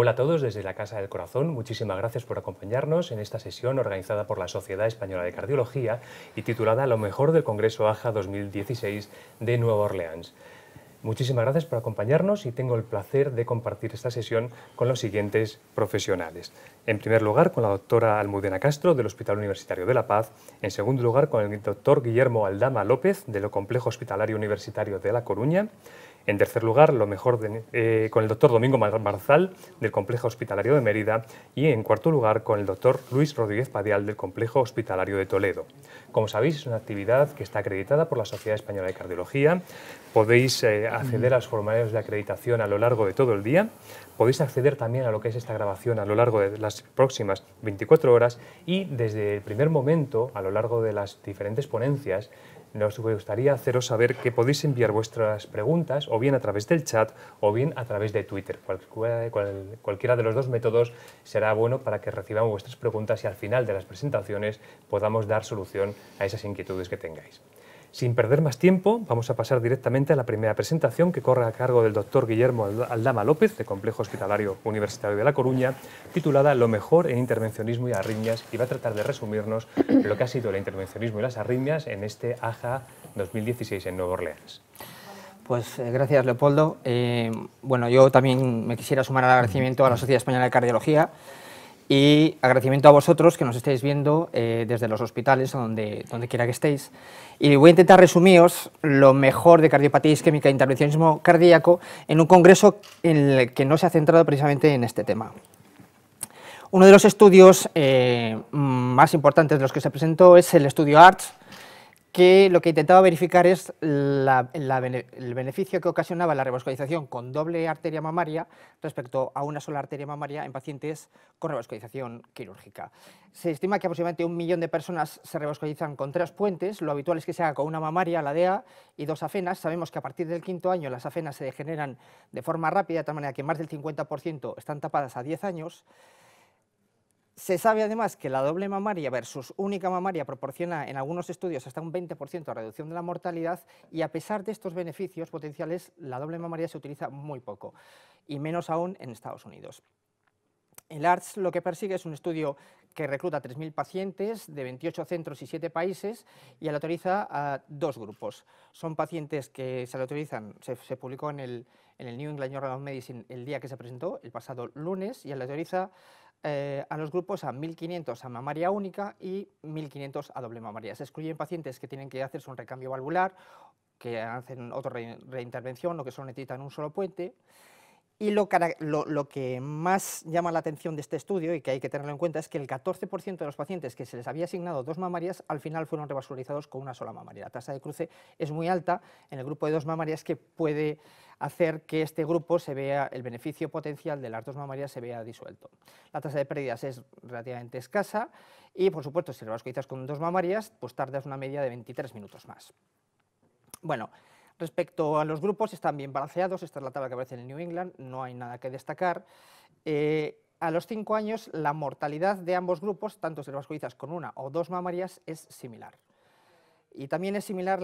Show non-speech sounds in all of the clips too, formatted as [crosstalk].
Hola a todos desde la Casa del Corazón. Muchísimas gracias por acompañarnos en esta sesión organizada por la Sociedad Española de Cardiología y titulada Lo mejor del Congreso AJA 2016 de Nueva Orleans. Muchísimas gracias por acompañarnos y tengo el placer de compartir esta sesión con los siguientes profesionales. En primer lugar, con la doctora Almudena Castro del Hospital Universitario de La Paz. En segundo lugar, con el doctor Guillermo Aldama López del Complejo Hospitalario Universitario de La Coruña. En tercer lugar, lo mejor eh, con el doctor Domingo Marzal del Complejo Hospitalario de Mérida y en cuarto lugar con el doctor Luis Rodríguez Padial del Complejo Hospitalario de Toledo. Como sabéis, es una actividad que está acreditada por la Sociedad Española de Cardiología. Podéis eh, acceder a los formularios de acreditación a lo largo de todo el día. Podéis acceder también a lo que es esta grabación a lo largo de las próximas 24 horas y desde el primer momento, a lo largo de las diferentes ponencias, nos gustaría haceros saber que podéis enviar vuestras preguntas o bien a través del chat o bien a través de Twitter. Cualquiera, de los dos métodos será bueno para que recibamos vuestras preguntas y al final de las presentaciones podamos dar solución a esas inquietudes que tengáis. Sin perder más tiempo, vamos a pasar directamente a la primera presentación que corre a cargo del doctor Guillermo Aldama López, de Complejo Hospitalario Universitario de La Coruña, titulada Lo mejor en intervencionismo y arritmias, y va a tratar de resumirnos lo que ha sido el intervencionismo y las arritmias en este AJA 2016 en Nueva Orleans. Pues eh, gracias, Leopoldo. Eh, bueno, yo también me quisiera sumar al agradecimiento a la Sociedad Española de Cardiología y agradecimiento a vosotros que nos estáis viendo eh, desde los hospitales, donde, donde quiera que estéis. Y voy a intentar resumiros lo mejor de cardiopatía isquémica e intervencionismo cardíaco en un congreso en el que no se ha centrado precisamente en este tema. Uno de los estudios eh, más importantes de los que se presentó es el estudio ARTS, lo que intentaba verificar es el beneficio que ocasionaba la revascularización con doble arteria mamaria respecto a una sola arteria mamaria en pacientes con revascularización quirúrgica. Se estima que aproximadamente un millón de personas se revascularizan con tres puentes. Lo habitual es que se con una mamaria, la DEA, y dos afenas. Sabemos que a partir del quinto año las afenas se degeneran de forma rápida, de tal manera que más del 50% están tapadas a 10 años. Se sabe además que la doble mamaria versus única mamaria proporciona en algunos estudios hasta un 20% de reducción de la mortalidad y a pesar de estos beneficios potenciales, la doble mamaria se utiliza muy poco y menos aún en Estados Unidos. El ARTS lo que persigue es un estudio que recluta 3.000 pacientes de 28 centros y 7 países y autoriza a dos grupos. Son pacientes que se autorizan, se, publicó en el, New England Journal of Medicine el día que se presentó, el pasado lunes, y autoriza eh, a los grupos a 1.500 a mamaria única y 1.500 a doble mamaria. Se excluyen pacientes que tienen que hacerse un recambio valvular, que hacen otra reintervención o que solo necesitan un solo puente. Y lo, que más llama la atención de este estudio y que hay que tenerlo en cuenta es que el 14% de los pacientes que se les había asignado dos mamarias al final fueron revascularizados con una sola mamaria. La tasa de cruce es muy alta en el grupo de dos mamarias que puede hacer que este grupo se vea, el beneficio potencial de las dos mamarias se vea disuelto. La tasa de pérdidas es relativamente escasa y, por supuesto, si lo vascoizas con dos mamarias, pues tardas una media de 23 minutos más. Bueno, respecto a los grupos, están bien balanceados, esta es la tabla que aparece en New England, no hay nada que destacar. Eh, a los cinco años, la mortalidad de ambos grupos, tanto si lo con una o dos mamarias, es similar. Y también es similar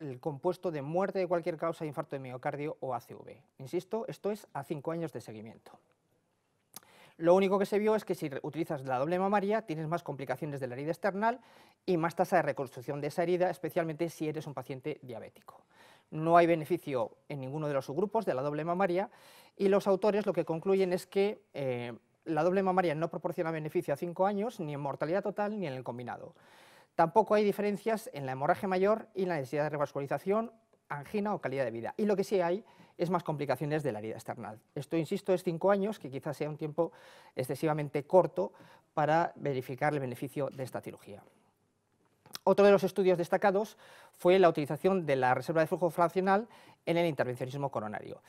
el compuesto de muerte de cualquier causa de infarto de miocardio o ACV. Insisto, esto es a cinco años de seguimiento. Lo único que se vio es que si utilizas la doble mamaria tienes más complicaciones de la herida externa y más tasa de reconstrucción de esa herida, especialmente si eres un paciente diabético. No hay beneficio en ninguno de los subgrupos de la doble mamaria y los autores lo que concluyen es que eh, la doble mamaria no proporciona beneficio a cinco años ni en mortalidad total ni en el combinado. Tampoco hay diferencias en la hemorragia mayor y la necesidad de revascularización, angina o calidad de vida. Y lo que sí hay es más complicaciones de la herida external. Esto, insisto, es cinco años, que quizás sea un tiempo excesivamente corto para verificar el beneficio de esta cirugía. Otro de los estudios destacados fue la utilización de la reserva de flujo fraccional en el intervencionismo coronario.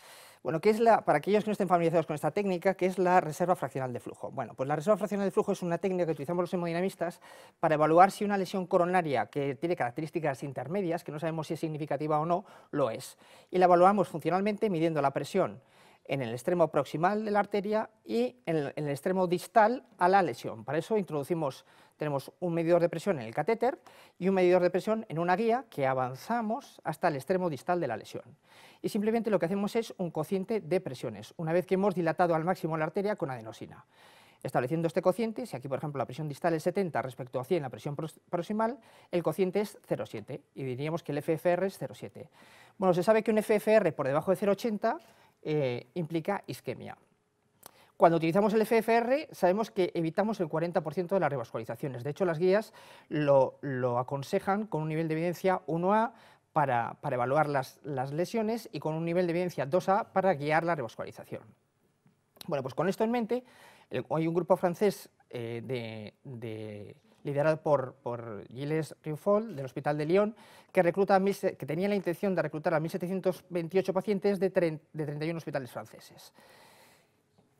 Bueno, ¿qué es la, para aquellos que no estén familiarizados con esta técnica, qué es la reserva fraccional de flujo? Bueno, pues la reserva fraccional de flujo es una técnica que utilizamos los hemodinamistas para evaluar si una lesión coronaria que tiene características intermedias, que no sabemos si es significativa o no, lo es. Y la evaluamos funcionalmente midiendo la presión en el extremo proximal de la arteria y en el extremo distal a la lesión. Para eso introducimos tenemos un medidor de presión en el catéter y un medidor de presión en una guía que avanzamos hasta el extremo distal de la lesión. Y simplemente lo que hacemos es un cociente de presiones, una vez que hemos dilatado al máximo la arteria con adenosina. Estableciendo este cociente, si aquí por ejemplo la presión distal es 70 respecto a 100 la presión proximal, el cociente es 0,7 y diríamos que el FFR es 0,7. Bueno, se sabe que un FFR por debajo de 0,80 eh, implica isquemia. Cuando utilizamos el FFR sabemos que evitamos el 40% de las revascularizaciones. De hecho, las guías lo, aconsejan con un nivel de evidencia 1A para, evaluar las, lesiones y con un nivel de evidencia 2A para guiar la revascularización. Bueno, pues con esto en mente, hay un grupo francés eh, de, liderado por, Gilles Rufol del Hospital de Lyon, que, recluta que tenía la intención de reclutar a 1.728 pacientes de, de 31 hospitales franceses.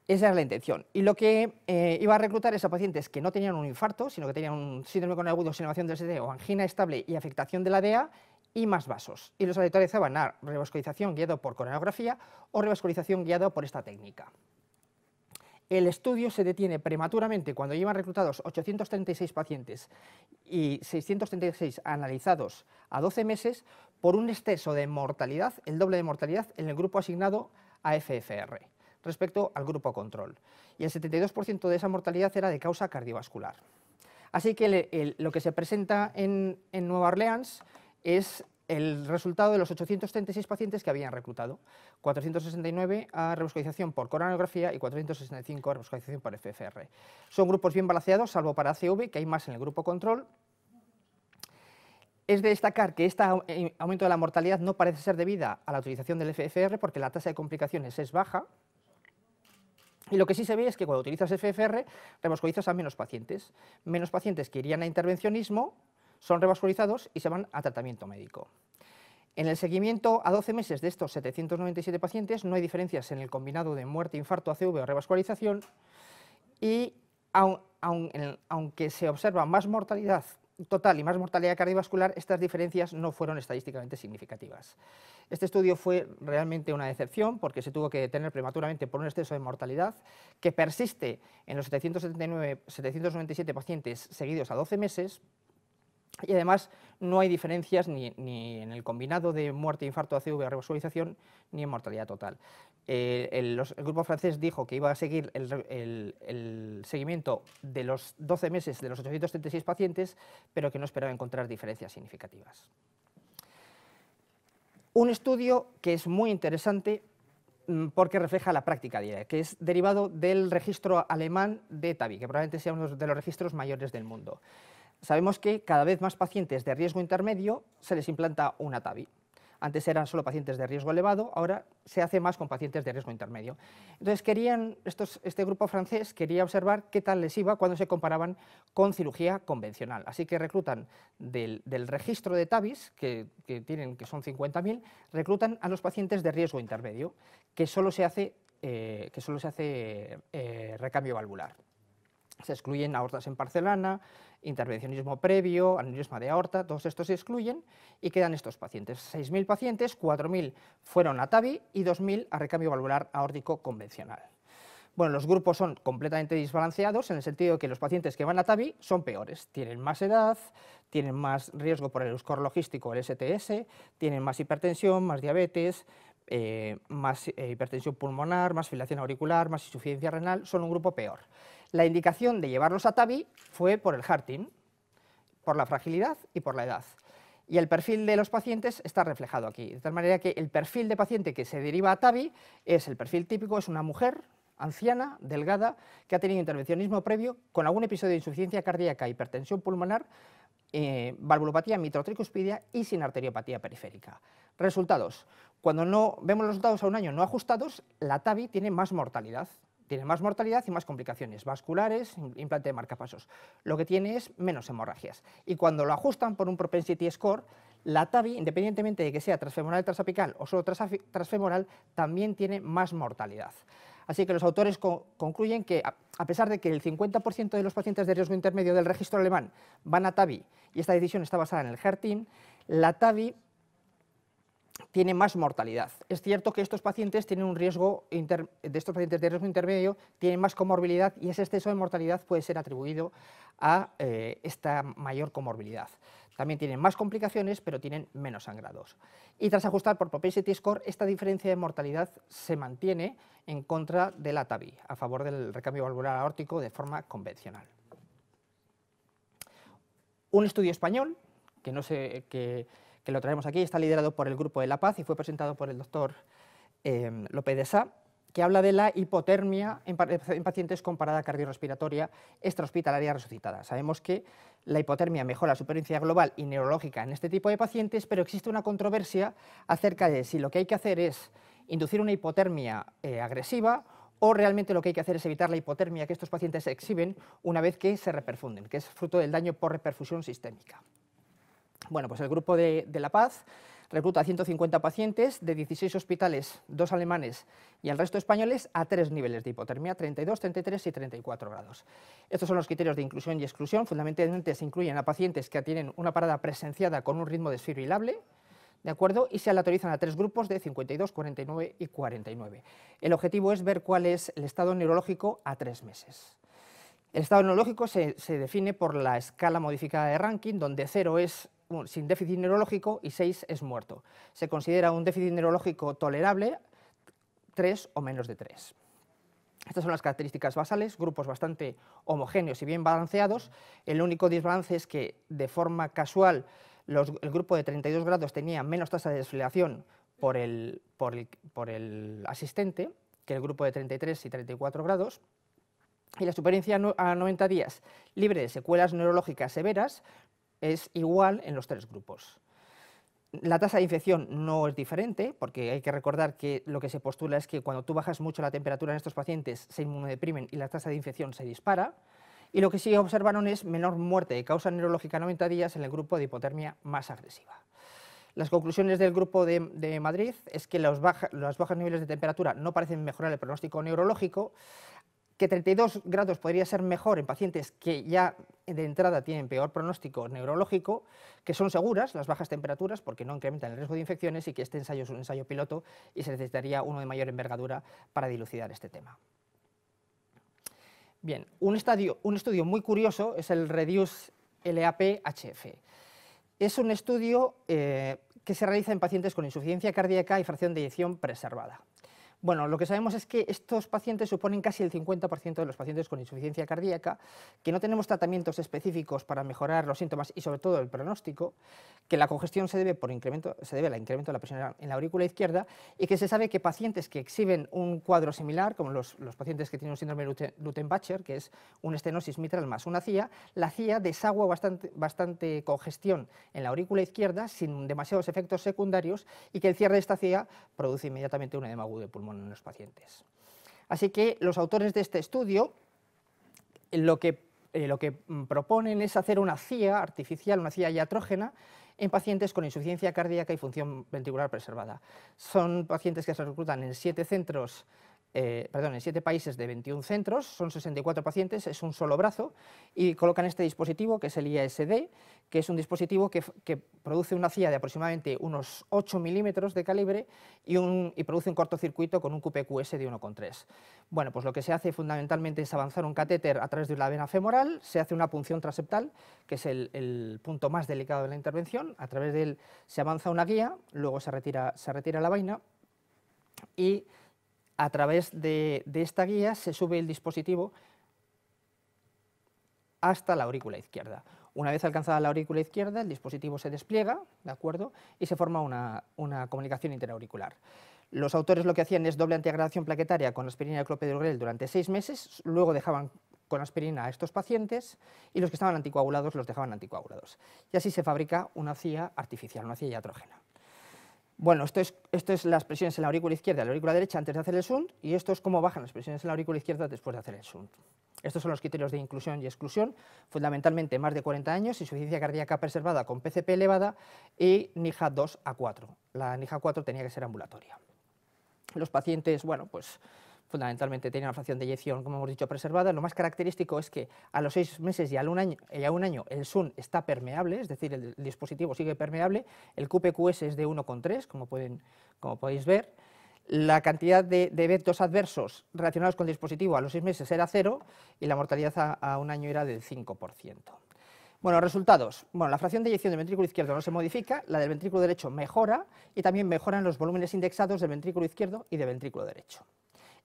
Esa es la intención. Y lo que eh, iba a reclutar es a pacientes que no tenían un infarto, sino que tenían un síndrome con agudo, elevación del SD o angina estable y afectación de la DEA y más vasos. Y los van a revascularización guiado por coronografía o revascularización guiado por esta técnica. El estudio se detiene prematuramente cuando llevan reclutados 836 pacientes y 636 analizados a 12 meses por un exceso de mortalidad, el doble de mortalidad en el grupo asignado a FFR respecto al grupo control. Y el 72% de esa mortalidad era de causa cardiovascular. Así que lo que se presenta en, Nueva Orleans es el resultado de los 836 pacientes que habían reclutado, 469 a revascularización por coronografía y 465 a revascularización por FFR. Son grupos bien balanceados, salvo para ACV, que hay más en el grupo control. Es de destacar que este eh, aumento de la mortalidad no parece ser debida a la utilización del FFR porque la tasa de complicaciones es baja, y lo que sí se ve es que cuando utilizas FFR, revascularizas a menos pacientes. Menos pacientes que irían a intervencionismo son revascularizados y se van a tratamiento médico. En el seguimiento a 12 meses de estos 797 pacientes no hay diferencias en el combinado de muerte, infarto, ACV o revascularización y aunque se observa más mortalidad total y más mortalidad cardiovascular, estas diferencias no fueron estadísticamente significativas. Este estudio fue realmente una decepción porque se tuvo que detener prematuramente por un exceso de mortalidad que persiste en los 797 pacientes seguidos a 12 meses y además no hay diferencias ni, en el combinado de muerte, infarto, ACV, revascularización, ni en mortalidad total. Eh, el, grupo francés dijo que iba a seguir el, el, seguimiento de los 12 meses de los 836 pacientes, pero que no esperaba encontrar diferencias significativas. Un estudio que es muy interesante mm, porque refleja la práctica diaria, que es derivado del registro alemán de TAVI, que probablemente sea uno de los registros mayores del mundo sabemos que cada vez más pacientes de riesgo intermedio se les implanta una TAVI. Antes eran solo pacientes de riesgo elevado, ahora se hace más con pacientes de riesgo intermedio. Entonces, querían, este grupo francés quería observar qué tal les iba cuando se comparaban con cirugía convencional. Así que reclutan del, registro de TAVIS, que, tienen, que son 50.000, reclutan a los pacientes de riesgo intermedio, que solo se hace, eh, que se hace eh, recambio valvular. Se excluyen aortas en parcelana, intervencionismo previo, aneurisma de aorta, todos estos se excluyen y quedan estos pacientes. 6.000 pacientes, 4.000 fueron a TAVI y 2.000 a recambio valvular aórtico convencional. Bueno, los grupos son completamente desbalanceados en el sentido de que los pacientes que van a TAVI son peores. Tienen más edad, tienen más riesgo por el score logístico, el STS, tienen más hipertensión, más diabetes, eh, más eh, hipertensión pulmonar, más filación auricular, más insuficiencia renal, son un grupo peor. La indicación de llevarlos a TABI fue por el Harting, por la fragilidad y por la edad. Y el perfil de los pacientes está reflejado aquí. De tal manera que el perfil de paciente que se deriva a TABI es el perfil típico, es una mujer anciana, delgada, que ha tenido intervencionismo previo con algún episodio de insuficiencia cardíaca, hipertensión pulmonar, eh, valvulopatía mitrotricuspidia y sin arteriopatía periférica. Resultados. Cuando no vemos los resultados a un año no ajustados, la TAVI tiene más mortalidad, tiene más mortalidad y más complicaciones vasculares, implante de marcapasos. Lo que tiene es menos hemorragias. Y cuando lo ajustan por un propensity score, la TAVI, independientemente de que sea transfemoral, transapical o solo transfemoral, también tiene más mortalidad. Así que los autores concluyen que, a pesar de que el 50% de los pacientes de riesgo intermedio del registro alemán van a TAVI y esta decisión está basada en el HERTIN, la TAVI tiene más mortalidad. Es cierto que estos pacientes tienen un riesgo de estos pacientes de riesgo intermedio tienen más comorbilidad y ese exceso de mortalidad puede ser atribuido a eh, esta mayor comorbilidad. También tienen más complicaciones, pero tienen menos sangrados. Y tras ajustar por propensity score, esta diferencia de mortalidad se mantiene en contra del TAVI, a favor del recambio valvular aórtico de forma convencional. Un estudio español que no sé que que lo traemos aquí, está liderado por el Grupo de la Paz y fue presentado por el doctor eh, López de Sá, que habla de la hipotermia en, pacientes con parada cardiorrespiratoria extrahospitalaria resucitada. Sabemos que la hipotermia mejora la supervivencia global y neurológica en este tipo de pacientes, pero existe una controversia acerca de si lo que hay que hacer es inducir una hipotermia eh, agresiva o realmente lo que hay que hacer es evitar la hipotermia que estos pacientes exhiben una vez que se reperfunden, que es fruto del daño por reperfusión sistémica. Bueno, pues el grupo de, La Paz recluta a 150 pacientes de 16 hospitales, dos alemanes y el resto españoles, a tres niveles de hipotermia, 32, 33 y 34 grados. Estos son los criterios de inclusión y exclusión. Fundamentalmente se incluyen a pacientes que tienen una parada presenciada con un ritmo desfibrilable, ¿de acuerdo? Y se aleatorizan a tres grupos de 52, 49 y 49. El objetivo es ver cuál es el estado neurológico a tres meses. El estado neurológico se, se define por la escala modificada de ranking, donde cero es sin déficit neurológico y 6 es muerto. Se considera un déficit neurológico tolerable 3 o menos de 3. Estas son las características basales, grupos bastante homogéneos y bien balanceados. El único desbalance es que de forma casual el grupo de 32 grados tenía menos tasa de desfilación por el, asistente que el grupo de 33 y 34 grados. Y la supervivencia a 90 días libre de secuelas neurológicas severas es igual en los tres grupos. La tasa de infección no es diferente, porque hay que recordar que lo que se postula es que cuando tú bajas mucho la temperatura en estos pacientes se inmunodeprimen y la tasa de infección se dispara. Y lo que sí observaron es menor muerte de causa neurológica 90 días en el grupo de hipotermia más agresiva. Las conclusiones del grupo de, Madrid es que las los bajos niveles de temperatura no parecen mejorar el pronóstico neurológico, que 32 grados podría ser mejor en pacientes que ya de entrada tienen peor pronóstico neurológico, que son seguras las bajas temperaturas porque no incrementan el riesgo de infecciones y que este ensayo es un ensayo piloto y se necesitaría uno de mayor envergadura para dilucidar este tema. Bien, un, estudio muy curioso es el Reduce LAPHF. Es un estudio eh, que se realiza en pacientes con insuficiencia cardíaca y fracción de eyección preservada. Bueno, lo que sabemos es que estos pacientes suponen casi el 50% de los pacientes con insuficiencia cardíaca, que no tenemos tratamientos específicos para mejorar los síntomas y sobre todo el pronóstico, que la congestión se debe, por incremento, se debe al incremento de la presión en la aurícula izquierda y que se sabe que pacientes que exhiben un cuadro similar, como los, los pacientes que tienen un síndrome de Lutenbacher, que es una estenosis mitral más una CIA, la CIA desagua bastante, bastante congestión en la aurícula izquierda sin demasiados efectos secundarios y que el cierre de esta CIA produce inmediatamente un edema agudo de pulmón los pacientes. Así que los autores de este estudio lo que, eh, lo que mm, proponen es hacer una CIA artificial, una CIA iatrógena, en pacientes con insuficiencia cardíaca y función ventricular preservada. Son pacientes que se reclutan en siete centros eh, perdón, en siete países de 21 centros, son 64 pacientes, es un solo brazo, y colocan este dispositivo que es el IASD, que es un dispositivo que, produce una CIA de aproximadamente unos 8 milímetros de calibre y, un, produce un cortocircuito con un QPQS de 1,3. Bueno, pues lo que se hace fundamentalmente es avanzar un catéter a través de una vena femoral, se hace una punción transeptal, que es el, punto más delicado de la intervención, a través de él se avanza una guía, luego se retira, se retira la vaina y a través de, esta guía se sube el dispositivo hasta la aurícula izquierda. Una vez alcanzada la aurícula izquierda, el dispositivo se despliega, ¿de acuerdo? Y se forma una, comunicación interauricular. Los autores lo que hacían es doble antiagradación plaquetaria con aspirina y clopidogrel durante seis meses, luego dejaban con aspirina a estos pacientes y los que estaban anticoagulados los dejaban anticoagulados. Y así se fabrica una CIA artificial, una CIA iatrogena. Bueno, esto es, las presiones en la aurícula izquierda y la aurícula derecha antes de hacer el shunt, y esto es cómo bajan las presiones en la aurícula izquierda después de hacer el shunt. Estos son los criterios de inclusión y exclusión, fundamentalmente más de 40 años, y suficiencia cardíaca preservada con PCP elevada y NIJA 2 a 4. La NIJA 4 tenía que ser ambulatoria. Los pacientes, bueno, pues fundamentalmente tiene una fracción de eyección, como hemos dicho, preservada. Lo más característico es que a los seis meses y a un año, el SUN está permeable, es decir, el dispositivo sigue permeable, el QPQS es de 1,3, como, como podéis ver. La cantidad de, eventos adversos relacionados con el dispositivo a los seis meses era cero y la mortalidad a, a un año era del 5%. Bueno, resultados. Bueno, la fracción de eyección del ventrículo izquierdo no se modifica, la del ventrículo derecho mejora y también mejoran los volúmenes indexados del ventrículo izquierdo y del ventrículo derecho.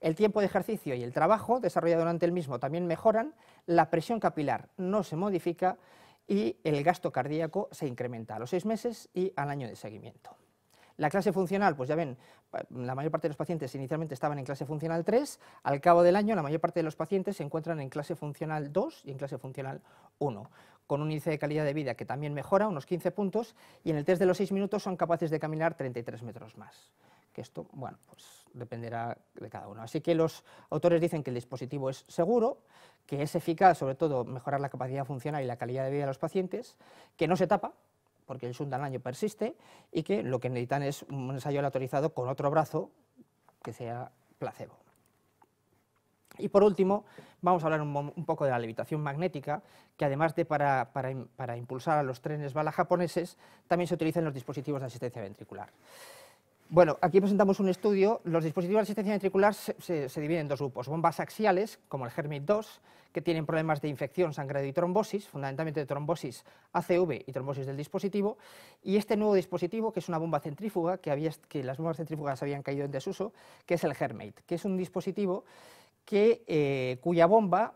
El tiempo de ejercicio y el trabajo desarrollado durante el mismo también mejoran, la presión capilar no se modifica y el gasto cardíaco se incrementa a los seis meses y al año de seguimiento. La clase funcional, pues ya ven, la mayor parte de los pacientes inicialmente estaban en clase funcional 3, al cabo del año la mayor parte de los pacientes se encuentran en clase funcional 2 y en clase funcional 1, con un índice de calidad de vida que también mejora unos 15 puntos y en el test de los 6 minutos son capaces de caminar 33 metros más que esto, bueno, pues dependerá de cada uno. Así que los autores dicen que el dispositivo es seguro, que es eficaz, sobre todo, mejorar la capacidad funcional y la calidad de vida de los pacientes, que no se tapa, porque el año persiste, y que lo que necesitan es un ensayo aleatorizado con otro brazo que sea placebo. Y por último, vamos a hablar un, poco de la levitación magnética, que además de para, impulsar a los trenes bala japoneses, también se utilizan los dispositivos de asistencia ventricular. Bueno, aquí presentamos un estudio. Los dispositivos de asistencia ventricular se, dividen en dos grupos. Bombas axiales, como el HERMIT-2, que tienen problemas de infección, sangrado y trombosis, fundamentalmente de trombosis ACV y trombosis del dispositivo. Y este nuevo dispositivo, que es una bomba centrífuga, que, las bombas centrífugas habían caído en desuso, que es el HERMIT, que es un dispositivo que, eh, cuya bomba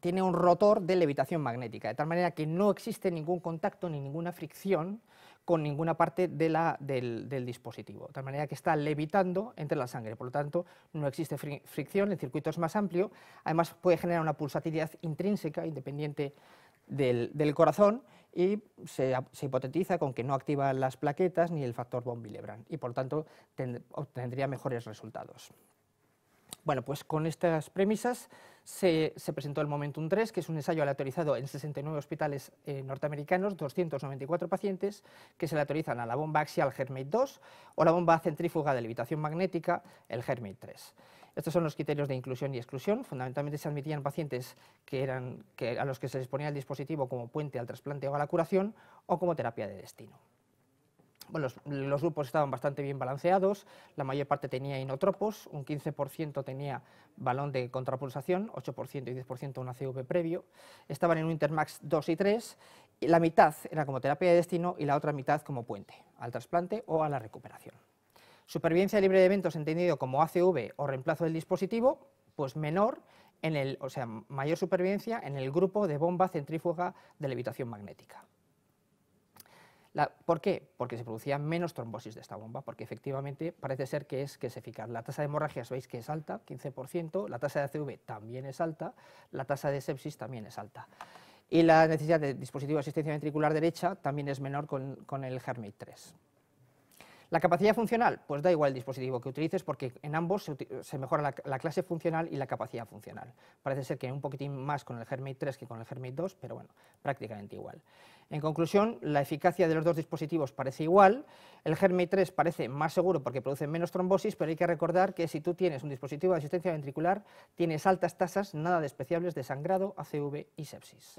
tiene un rotor de levitación magnética, de tal manera que no existe ningún contacto ni ninguna fricción con ninguna parte de la, del, dispositivo, de tal manera que está levitando entre la sangre, por lo tanto no existe fricción, el circuito es más amplio, además puede generar una pulsatilidad intrínseca independiente del, corazón y se, hipotetiza con que no activa las plaquetas ni el factor von Willebrand y por lo tanto obtendría mejores resultados. Bueno, pues con estas premisas se, presentó el Momentum 3, que es un ensayo aleatorizado en 69 hospitales eh, norteamericanos, 294 pacientes, que se le autorizan a la bomba axial Hermite 2 o la bomba centrífuga de levitación magnética, el Hermite 3. Estos son los criterios de inclusión y exclusión. Fundamentalmente se admitían pacientes que eran, a los que se les ponía el dispositivo como puente al trasplante o a la curación o como terapia de destino los, grupos estaban bastante bien balanceados, la mayor parte tenía inotropos, un 15% tenía balón de contrapulsación, 8% y 10% un ACV previo, estaban en un Intermax 2 y 3, la mitad era como terapia de destino y la otra mitad como puente, al trasplante o a la recuperación. Supervivencia libre de eventos entendido como ACV o reemplazo del dispositivo, pues menor, en el, o sea, mayor supervivencia en el grupo de bomba centrífuga de levitación magnética. ¿Por qué? Porque se producía menos trombosis de esta bomba, porque efectivamente parece ser que es, que es eficaz. La tasa de hemorragia veis que es alta, 15%, la tasa de ACV también es alta, la tasa de sepsis también es alta. Y la necesidad de dispositivo de asistencia ventricular derecha también es menor con, con el Hermite 3. La capacidad funcional, pues da igual el dispositivo que utilices porque en ambos se, mejora la, clase funcional y la capacidad funcional. Parece ser que un poquitín más con el Hermite 3 que con el Hermite 2, pero bueno, prácticamente igual. En conclusión, la eficacia de los dos dispositivos parece igual, el Hermite 3 parece más seguro porque produce menos trombosis, pero hay que recordar que si tú tienes un dispositivo de asistencia ventricular, tienes altas tasas nada despreciables de sangrado, ACV y sepsis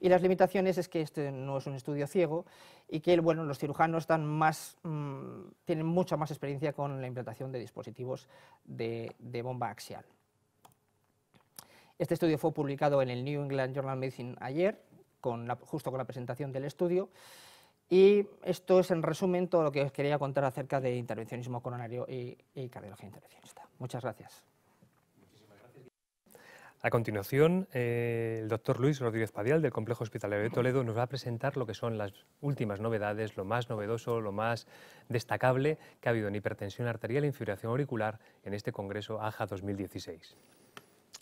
y las limitaciones es que este no es un estudio ciego y que bueno, los cirujanos más, mm, tienen mucha más experiencia con la implantación de dispositivos de, bomba axial. Este estudio fue publicado en el New England Journal of Medicine ayer, con justo con la presentación del estudio. Y esto es en resumen todo lo que os quería contar acerca de intervencionismo coronario y, y cardiología intervencionista. Muchas gracias. A continuación, eh, el doctor Luis Rodríguez Padial del Complejo Hospitalario de Toledo nos va a presentar lo que son las últimas novedades, lo más novedoso, lo más destacable que ha habido en hipertensión arterial e infibración auricular en este Congreso AJA 2016.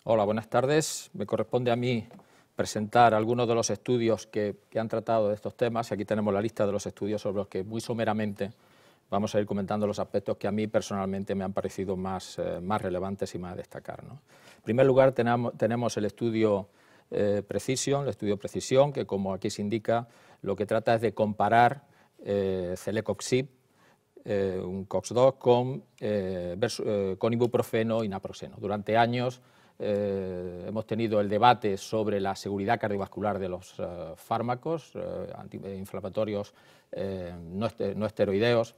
Hola, buenas tardes. Me corresponde a mí presentar algunos de los estudios que, que han tratado de estos temas. Aquí tenemos la lista de los estudios sobre los que muy someramente vamos a ir comentando los aspectos que a mí personalmente me han parecido más, eh, relevantes y más a destacar. En primer lugar, tenemos el estudio eh, Precision, el estudio Precisión, que como aquí se indica, lo que trata es de comparar eh, Celecoxib, un COX-2, con, con ibuprofeno y naproxeno. Durante años eh, hemos tenido el debate sobre la seguridad cardiovascular de los eh, fármacos eh, antiinflamatorios este, no, esteroideos.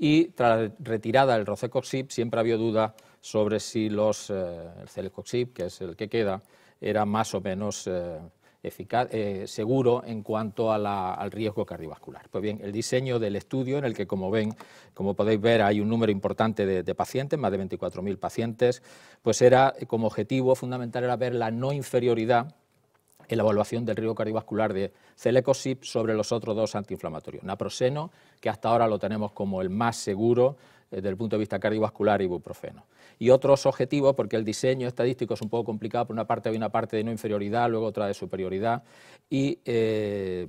Y tras la retirada del rocecoxib siempre había duda sobre si los, el celecoxib, que es el que queda, era más o menos eh, seguro en cuanto al riesgo cardiovascular. Pues bien, el diseño del estudio en el que, como ven, como podéis ver, hay un número importante de, pacientes, más de 24.000 pacientes, pues era eh, como objetivo fundamental era ver la no inferioridad en la evaluación del riesgo cardiovascular de celecoxib sobre los otros dos antiinflamatorios, naproxeno, que hasta ahora lo tenemos como el más seguro eh, desde el punto de vista cardiovascular, y ibuprofeno y otros objetivos, porque el diseño estadístico es un poco complicado, por una parte hay una parte de no inferioridad, luego otra de superioridad, y eh,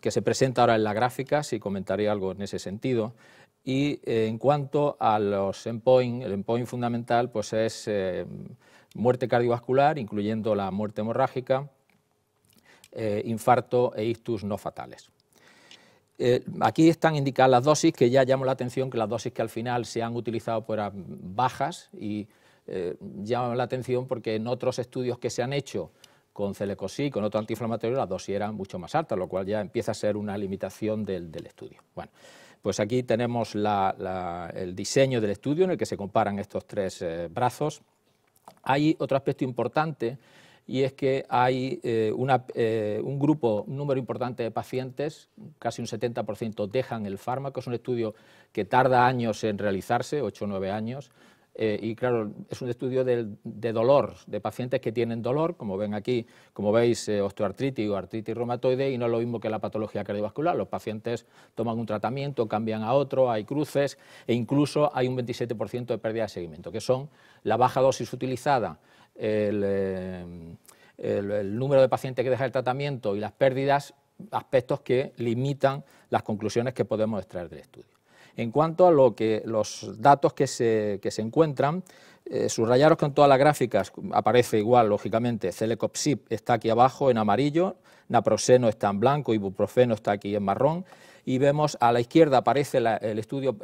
que se presenta ahora en la gráfica, si comentaré algo en ese sentido. Y eh, en cuanto a los endpoints, el endpoint fundamental pues es eh, muerte cardiovascular, incluyendo la muerte hemorrágica, infarto e ictus no fatales. Eh, aquí están indicadas las dosis que ya llamó la atención que las dosis que al final se han utilizado fueran pues, bajas y eh, llaman la atención porque en otros estudios que se han hecho con celecosí, con otro antiinflamatorio, las dosis eran mucho más altas, lo cual ya empieza a ser una limitación del, estudio. Bueno, pues aquí tenemos la, el diseño del estudio en el que se comparan estos tres eh, brazos. Hay otro aspecto importante y es que hay eh, eh, un grupo, un número importante de pacientes, casi un 70% dejan el fármaco, es un estudio que tarda años en realizarse, 8 o 9 años, eh, y claro, es un estudio de, dolor, de pacientes que tienen dolor, como ven aquí, como veis, osteoartritis o artritis reumatoide, y no es lo mismo que la patología cardiovascular. Los pacientes toman un tratamiento, cambian a otro, hay cruces, e incluso hay un 27% de pérdida de seguimiento, que son la baja dosis utilizada eh, el, número de pacientes que deja el tratamiento y las pérdidas, aspectos que limitan las conclusiones que podemos extraer del estudio. En cuanto a lo que, los datos que se, encuentran, eh, subrayaros con todas las gráficas, aparece igual, lógicamente, celecoxib está aquí abajo en amarillo, Naproseno está en blanco, Ibuprofeno está aquí en marrón, y vemos a la izquierda aparece el estudio,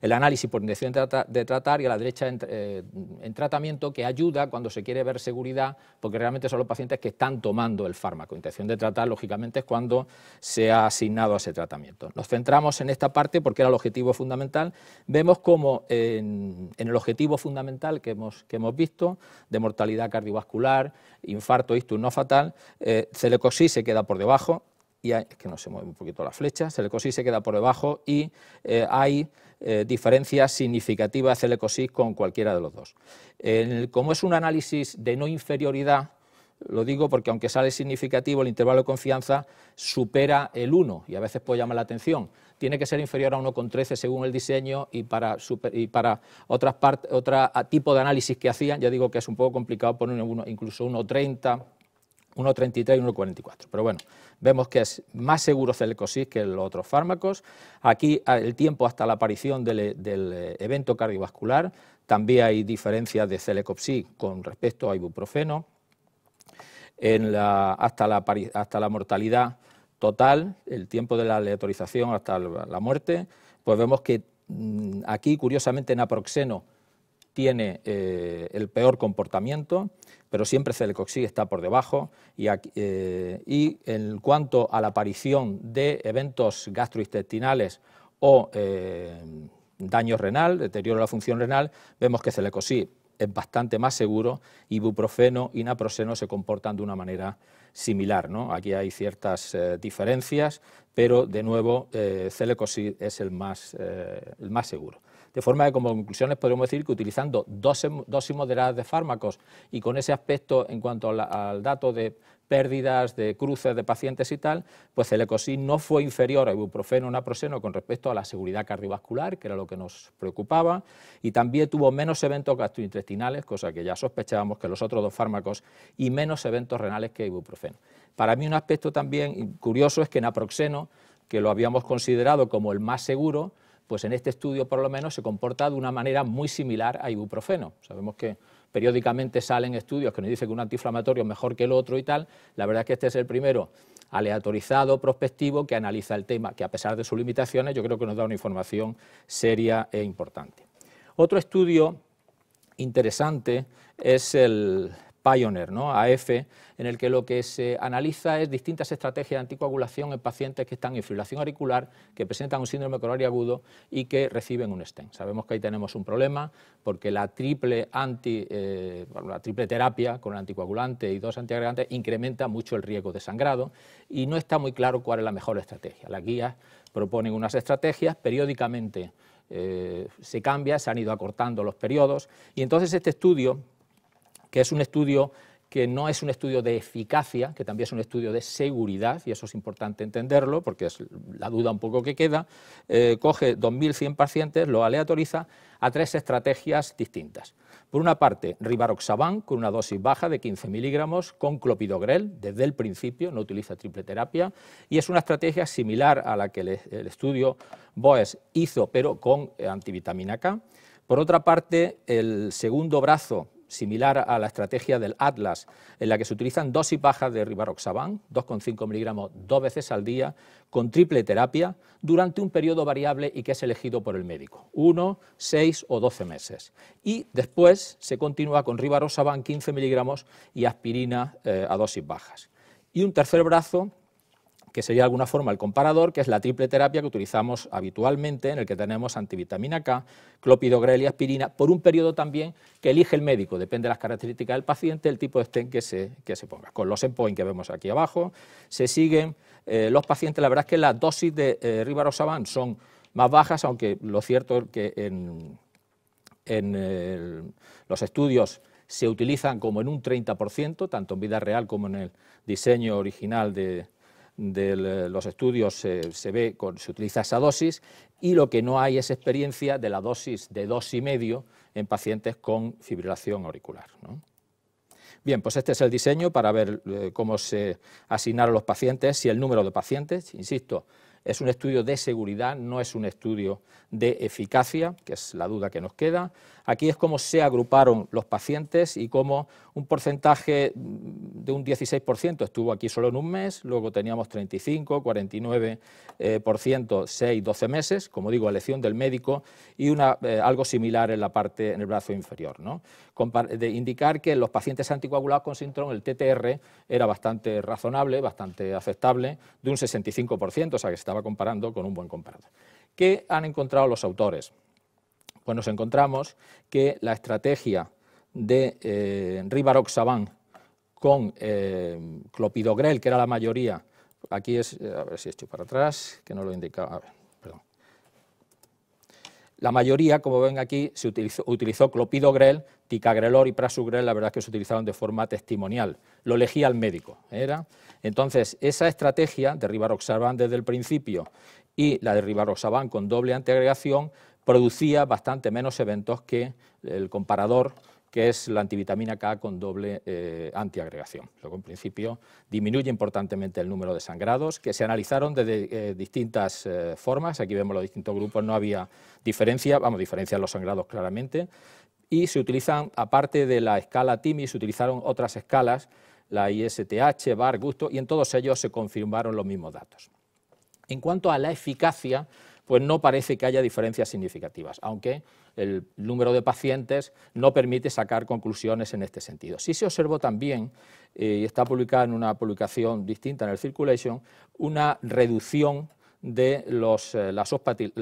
el análisis por intención de, tratar y a la derecha eh, en, tratamiento, que ayuda cuando se quiere ver seguridad, porque realmente son los pacientes que están tomando el fármaco. Intención de tratar, lógicamente, es cuando se ha asignado a ese tratamiento. Nos centramos en esta parte porque era el objetivo fundamental. Vemos cómo en, el objetivo fundamental que hemos, que hemos visto, de mortalidad cardiovascular, infarto, ictus no fatal, eh, se queda por debajo, y es que no se mueve un poquito la flecha, ECOSIS se queda por debajo y eh, hay eh, diferencias significativas celecosis con cualquiera de los dos. como es un análisis de no inferioridad, lo digo porque aunque sale significativo, el intervalo de confianza supera el 1 y a veces puede llamar la atención. Tiene que ser inferior a 1,13 según el diseño y para, otras otro tipo de análisis que hacían, ya digo que es un poco complicado poner uno, incluso 1,30 1,33 y 1,44. Pero bueno, vemos que es más seguro Celecoxib que los otros fármacos. Aquí ah, el tiempo hasta la aparición del, eh, evento cardiovascular, también hay diferencias de Celecoxib con respecto a ibuprofeno. hasta, la, hasta la mortalidad total, el tiempo de la aleatorización hasta la muerte, pues vemos que mm, aquí, curiosamente, naproxeno tiene eh, el peor comportamiento, pero siempre Celecoxib está por debajo. Eh, y, en cuanto a la aparición de eventos gastrointestinales o eh, daño renal, deterioro de la función renal, vemos que Celecoxib es bastante más seguro y ibuprofeno y naproxeno se comportan de una manera similar. ¿no? Aquí hay ciertas eh, diferencias, pero de nuevo Celecoxib es el más seguro. De forma que como conclusiones podemos decir que utilizando dosis, moderadas de fármacos y con ese aspecto en cuanto al dato de pérdidas, de cruces de pacientes y tal, pues el ECOSIN no fue inferior a ibuprofeno o naproxeno con respecto a la seguridad cardiovascular, que era lo que nos preocupaba, y también tuvo menos eventos gastrointestinales, cosa que ya sospechábamos que los otros dos fármacos, y menos eventos renales que ibuprofeno. Para mí un aspecto también curioso es que naproxeno, que lo habíamos considerado como el más seguro, pues en este estudio por lo menos se comporta de una manera muy similar a ibuprofeno. Sabemos que periódicamente salen estudios que nos dicen que un antiinflamatorio es mejor que el otro y tal. La verdad es que este es el primero aleatorizado, prospectivo, que analiza el tema, que a pesar de sus limitaciones yo creo que nos da una información seria e importante. Otro estudio interesante es el, Pioneer, ¿no? AF, en el que lo que se analiza es distintas estrategias de anticoagulación en pacientes que están en fibrilación auricular, que presentan un síndrome coronario agudo y que reciben un stent. Sabemos que ahí tenemos un problema porque la triple, anti, eh, la triple terapia con el anticoagulante y dos antiagregantes incrementa mucho el riesgo de sangrado y no está muy claro cuál es la mejor estrategia. Las guías proponen unas estrategias periódicamente. Eh, se cambia, se han ido acortando los periodos y entonces este estudio que es un estudio que no es un estudio de eficacia, que también es un estudio de seguridad, y eso es importante entenderlo, porque es la duda un poco que queda, eh, coge 2.100 pacientes, ...lo aleatoriza a tres estrategias distintas. Por una parte, ...ribaroxaban... con una dosis baja de 15 miligramos con clopidogrel, desde el principio, no utiliza triple terapia, y es una estrategia similar a la que el, el estudio BOES hizo, pero con antivitamina K. Por otra parte, el segundo brazo similar a la estrategia del Atlas, en la que se utilizan dosis bajas de rivaroxaban, 2,5 miligramos dos veces al día, con triple terapia, durante un periodo variable y que es elegido por el médico, ...uno, seis o 12 meses. Y después se continúa con rivaroxaban 15 miligramos y aspirina eh, a dosis bajas. Y un tercer brazo que sería de alguna forma el comparador, que es la triple terapia que utilizamos habitualmente, en el que tenemos antivitamina K, clopidogrel y aspirina, por un periodo también que elige el médico, depende de las características del paciente, el tipo de stent que se, que se ponga. Con los endpoints que vemos aquí abajo, se siguen eh, los pacientes, la verdad es que las dosis de eh, Rivaroxaban son más bajas, aunque lo cierto es que en, eh, los estudios se utilizan como en un 30%, tanto en vida real como en el diseño original de, de los estudios se, ve, con, se utiliza esa dosis y lo que no hay es experiencia de la dosis de dos y medio en pacientes con fibrilación auricular. Bien, pues este es el diseño para ver eh, cómo se asignaron los pacientes, y el número de pacientes, insisto, es un estudio de seguridad, no es un estudio de eficacia, que es la duda que nos queda. Aquí es cómo se agruparon los pacientes y cómo un porcentaje de un 16% estuvo aquí solo en un mes, luego teníamos 35, 49%, 6, 12 meses, como digo, elección del médico, y eh, algo similar en la parte, en el brazo inferior. De indicar que los pacientes anticoagulados con síndrome el TTR era bastante razonable, bastante aceptable, de un 65%, o sea que se estaba comparando con un buen comparador. ¿Qué han encontrado los autores? pues nos encontramos que la estrategia de eh, con eh, clopidogrel, que era la mayoría, aquí es, eh, a ver si hecho para atrás, que no lo indicaba, a ver, perdón. La mayoría, como ven aquí, se utilizó, clopidogrel, ticagrelor y prasugrel, la verdad es que se utilizaron de forma testimonial, lo elegía el médico. Era. Entonces, esa estrategia de Rivaroxaban desde el principio y la de Rivaroxaban con doble antiagregación producía bastante menos eventos que el comparador que es la antivitamina K con doble eh, antiagregación. Luego, en principio, disminuye importantemente el número de sangrados, que se analizaron desde eh, distintas eh, formas. Aquí vemos los distintos grupos, no había diferencia, vamos, diferencia en los sangrados claramente. Y se utilizan, aparte de la escala TIMI, se utilizaron otras escalas, la ISTH, VAR, Gusto, y en todos ellos se confirmaron los mismos datos. En cuanto a la eficacia, pues no parece que haya diferencias significativas, aunque el número de pacientes no permite sacar conclusiones en este sentido. Sí se observó también, eh, y está publicada en una publicación distinta en el Circulation, una reducción de eh,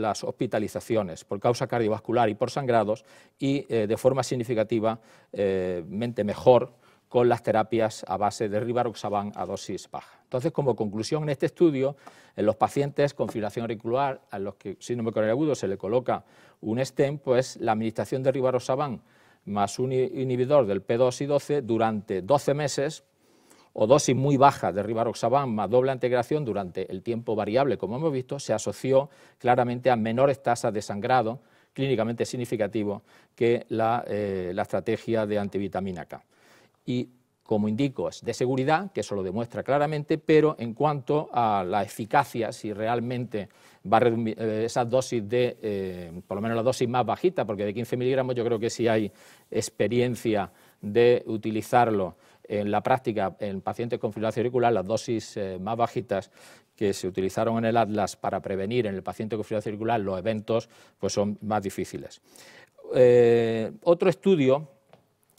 las, hospitalizaciones por causa cardiovascular y por sangrados y eh, de forma significativamente mejor con las terapias a base de rivaroxaban a dosis baja. Entonces, como conclusión en este estudio, en los pacientes con fibrilación auricular a los que síndrome coronario agudo se le coloca un STEM, pues la administración de rivaroxaban más un inhibidor del P2 y 12 durante 12 meses o dosis muy baja de rivaroxaban más doble integración durante el tiempo variable, como hemos visto, se asoció claramente a menores tasas de sangrado clínicamente significativo que la eh, estrategia de antivitamina K y, como indico, es de seguridad, que eso lo demuestra claramente, pero en cuanto a la eficacia, si realmente va a reducir... esas eh, dosis de, eh, por lo menos la dosis más bajita, porque de 15 miligramos yo creo que si hay experiencia de utilizarlo en la práctica en pacientes con fibrilación auricular, las dosis eh, más bajitas que se utilizaron en el Atlas para prevenir en el paciente con fibrilación auricular los eventos, pues son más difíciles. otro estudio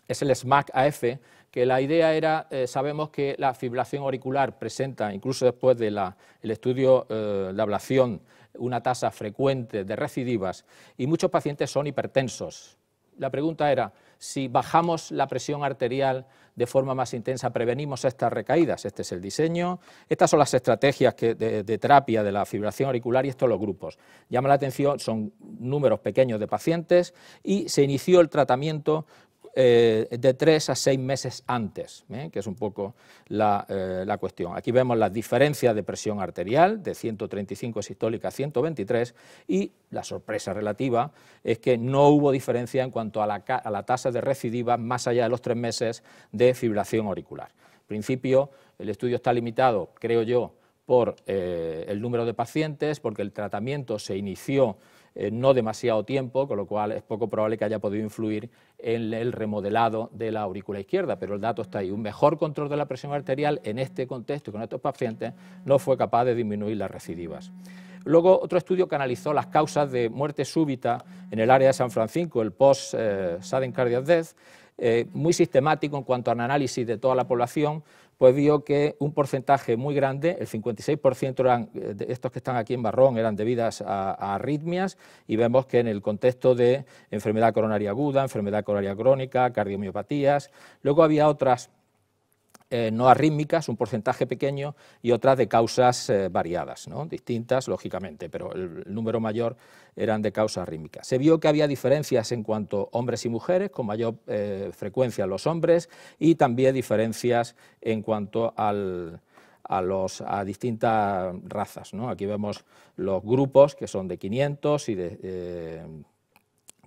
es el SMAC-AF, que la idea era, eh, sabemos que la fibrilación auricular presenta, incluso después del estudio eh, la de ablación, una tasa frecuente de recidivas y muchos pacientes son hipertensos. La pregunta era, si bajamos la presión arterial de forma más intensa, prevenimos estas recaídas. Este es el diseño. Estas son las estrategias de, de, terapia de la fibrilación auricular y estos los grupos. Llama la atención, son números pequeños de pacientes y se inició el tratamiento eh, de tres a seis meses antes, ¿eh? que es un poco la, eh, cuestión. Aquí vemos las diferencias de presión arterial, de 135 sistólica a 123, y la sorpresa relativa es que no hubo diferencia en cuanto a la, tasa de recidiva más allá de los tres meses de fibración auricular. En principio, el estudio está limitado, creo yo, por el número de pacientes, porque el tratamiento se inició eh, no demasiado tiempo, con lo cual es poco probable que haya podido influir en el remodelado de la aurícula izquierda, pero el dato está ahí. Un mejor control de la presión arterial en este contexto y con estos pacientes no fue capaz de disminuir las recidivas. Luego otro estudio que analizó las causas de muerte súbita en el área de San Francisco, el post-sudden eh, cardiac death, eh, muy sistemático en cuanto al análisis de toda la población, pues vio que un porcentaje muy grande, el 56% eran, eh, de estos que están aquí en marrón eran debidas a, a, arritmias y vemos que en el contexto de enfermedad coronaria aguda, enfermedad coronaria crónica, cardiomiopatías, luego había otras eh, no arrítmicas, un porcentaje pequeño, y otras de causas eh, variadas, distintas lógicamente, pero el, número mayor eran de causas arrítmicas. Se vio que había diferencias en cuanto a hombres y mujeres, con mayor eh, frecuencia los hombres, y también diferencias en cuanto a, a distintas razas. Aquí vemos los grupos que son de 500 y de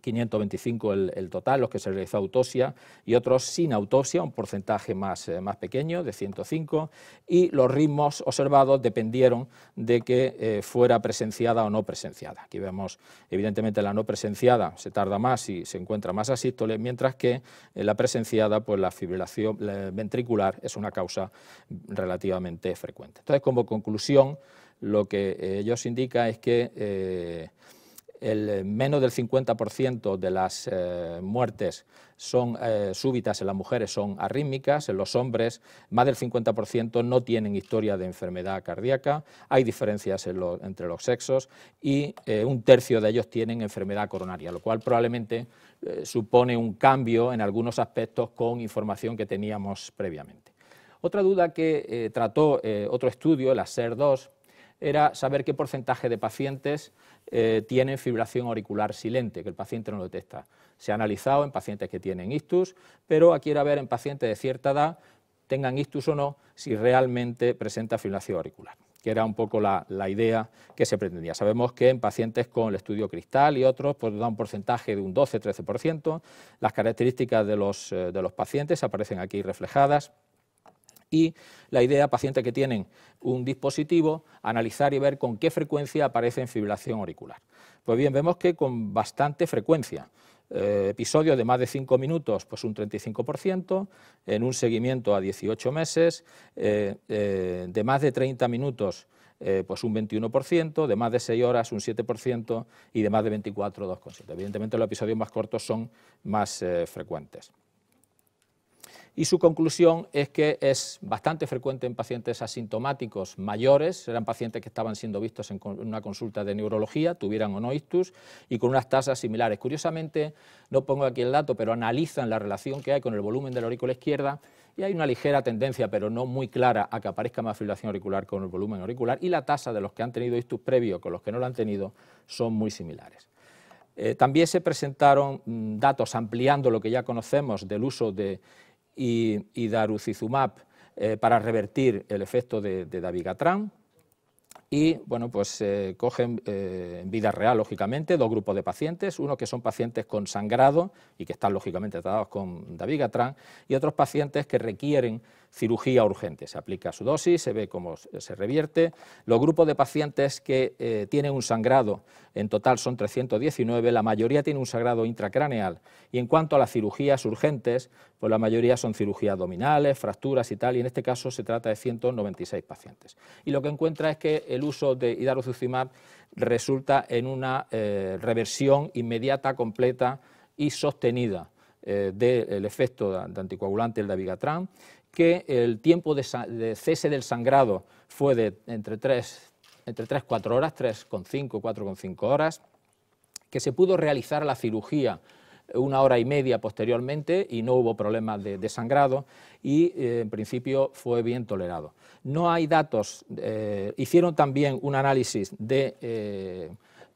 525 el, total, los que se realizó autopsia y otros sin autopsia, un porcentaje más, eh, más pequeño, de 105, y los ritmos observados dependieron de que eh, fuera presenciada o no presenciada. Aquí vemos, evidentemente, la no presenciada se tarda más y se encuentra más asístole, mientras que eh, la presenciada, pues la fibrilación ventricular es una causa relativamente frecuente. Entonces, como conclusión, lo que ellos indica es que el eh, menos del 50% de las eh, muertes son eh, súbitas en las mujeres son arrítmicas, en los hombres más del 50% no tienen historia de enfermedad cardíaca, hay diferencias entre los sexos y un tercio de ellos tienen enfermedad coronaria, lo cual probablemente supone un cambio en algunos aspectos con información que teníamos previamente. Otra duda que trató otro estudio, el aser 2 era saber qué porcentaje de pacientes eh, tienen fibrilación auricular silente, que el paciente no lo detecta. Se ha analizado en pacientes que tienen ictus, pero aquí era ver en pacientes de cierta edad, tengan ictus o no, si realmente presenta fibrilación auricular que era un poco la, idea que se pretendía. Sabemos que en pacientes con el estudio cristal y otros, pues da un porcentaje de un 12-13%. Las características eh, de los pacientes aparecen aquí reflejadas y la idea, pacientes que tienen un dispositivo, analizar y ver con qué frecuencia aparece en fibrilación auricular. Pues bien, vemos que con bastante frecuencia. Eh, episodios de más de 5 minutos, pues un 35%, en un seguimiento a 18 meses, eh, eh, de más de 30 minutos, pues un 21%, de más de 6 horas, un 7%, y de más de 24, 2,7. Evidentemente los episodios más cortos son más frecuentes y su conclusión es que es bastante frecuente en pacientes asintomáticos mayores, eran pacientes que estaban siendo vistos en una consulta de neurología, tuvieran o no ictus, y con unas tasas similares. Curiosamente, no pongo aquí el dato, pero analizan la relación que hay con el volumen del la aurícula izquierda y hay una ligera tendencia, pero no muy clara, a que aparezca más fibrilación auricular con el volumen auricular y la tasa de los que han tenido ictus previo con los que no lo han tenido son muy similares. Eh, también se presentaron mm, datos ampliando lo que ya conocemos del uso de y, y darucizumab eh, para revertir el efecto de, de Davigatran. Y bueno, pues eh, cogen eh, en vida real, lógicamente, dos grupos de pacientes, uno que son pacientes con sangrado y que están lógicamente tratados con Davigatran, y otros pacientes que requieren cirugía urgente. Se aplica su dosis, se ve cómo se revierte. Los grupos de pacientes que eh, tienen un sangrado, en total son 319, la mayoría tiene un sangrado intracraneal. Y en cuanto a las cirugías urgentes, pues la mayoría son cirugías abdominales, fracturas y tal, y en este caso se trata de 196 pacientes. Y lo que encuentra es que el uso de idarucizumab resulta en una eh, reversión inmediata, completa y sostenida eh, del efecto de anticoagulante, el dabigatran, que el tiempo de, cese del sangrado fue de entre 3, entre 3 4 horas, 3,5, 4,5 horas, que se pudo realizar la cirugía una hora y media posteriormente y no hubo problemas de, sangrado y eh, en principio fue bien tolerado. No hay datos, eh, hicieron también un análisis de... Eh,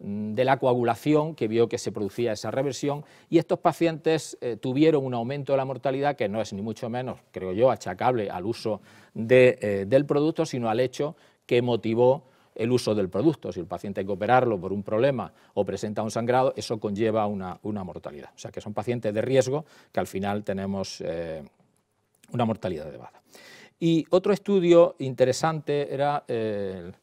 Mm, de la coagulación, que vio que se producía esa reversión, y estos pacientes eh, tuvieron un aumento de la mortalidad que no es ni mucho menos, creo yo, achacable al uso eh, del producto, sino al hecho que motivó el uso del producto. Si el paciente hay que operarlo por un problema o presenta un sangrado, eso conlleva una, mortalidad. O sea que son pacientes de riesgo que al final tenemos eh, una mortalidad elevada. Y otro estudio interesante era el,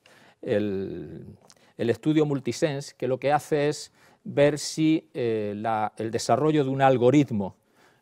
el estudio multisense, que lo que hace es ver si eh, el desarrollo de un algoritmo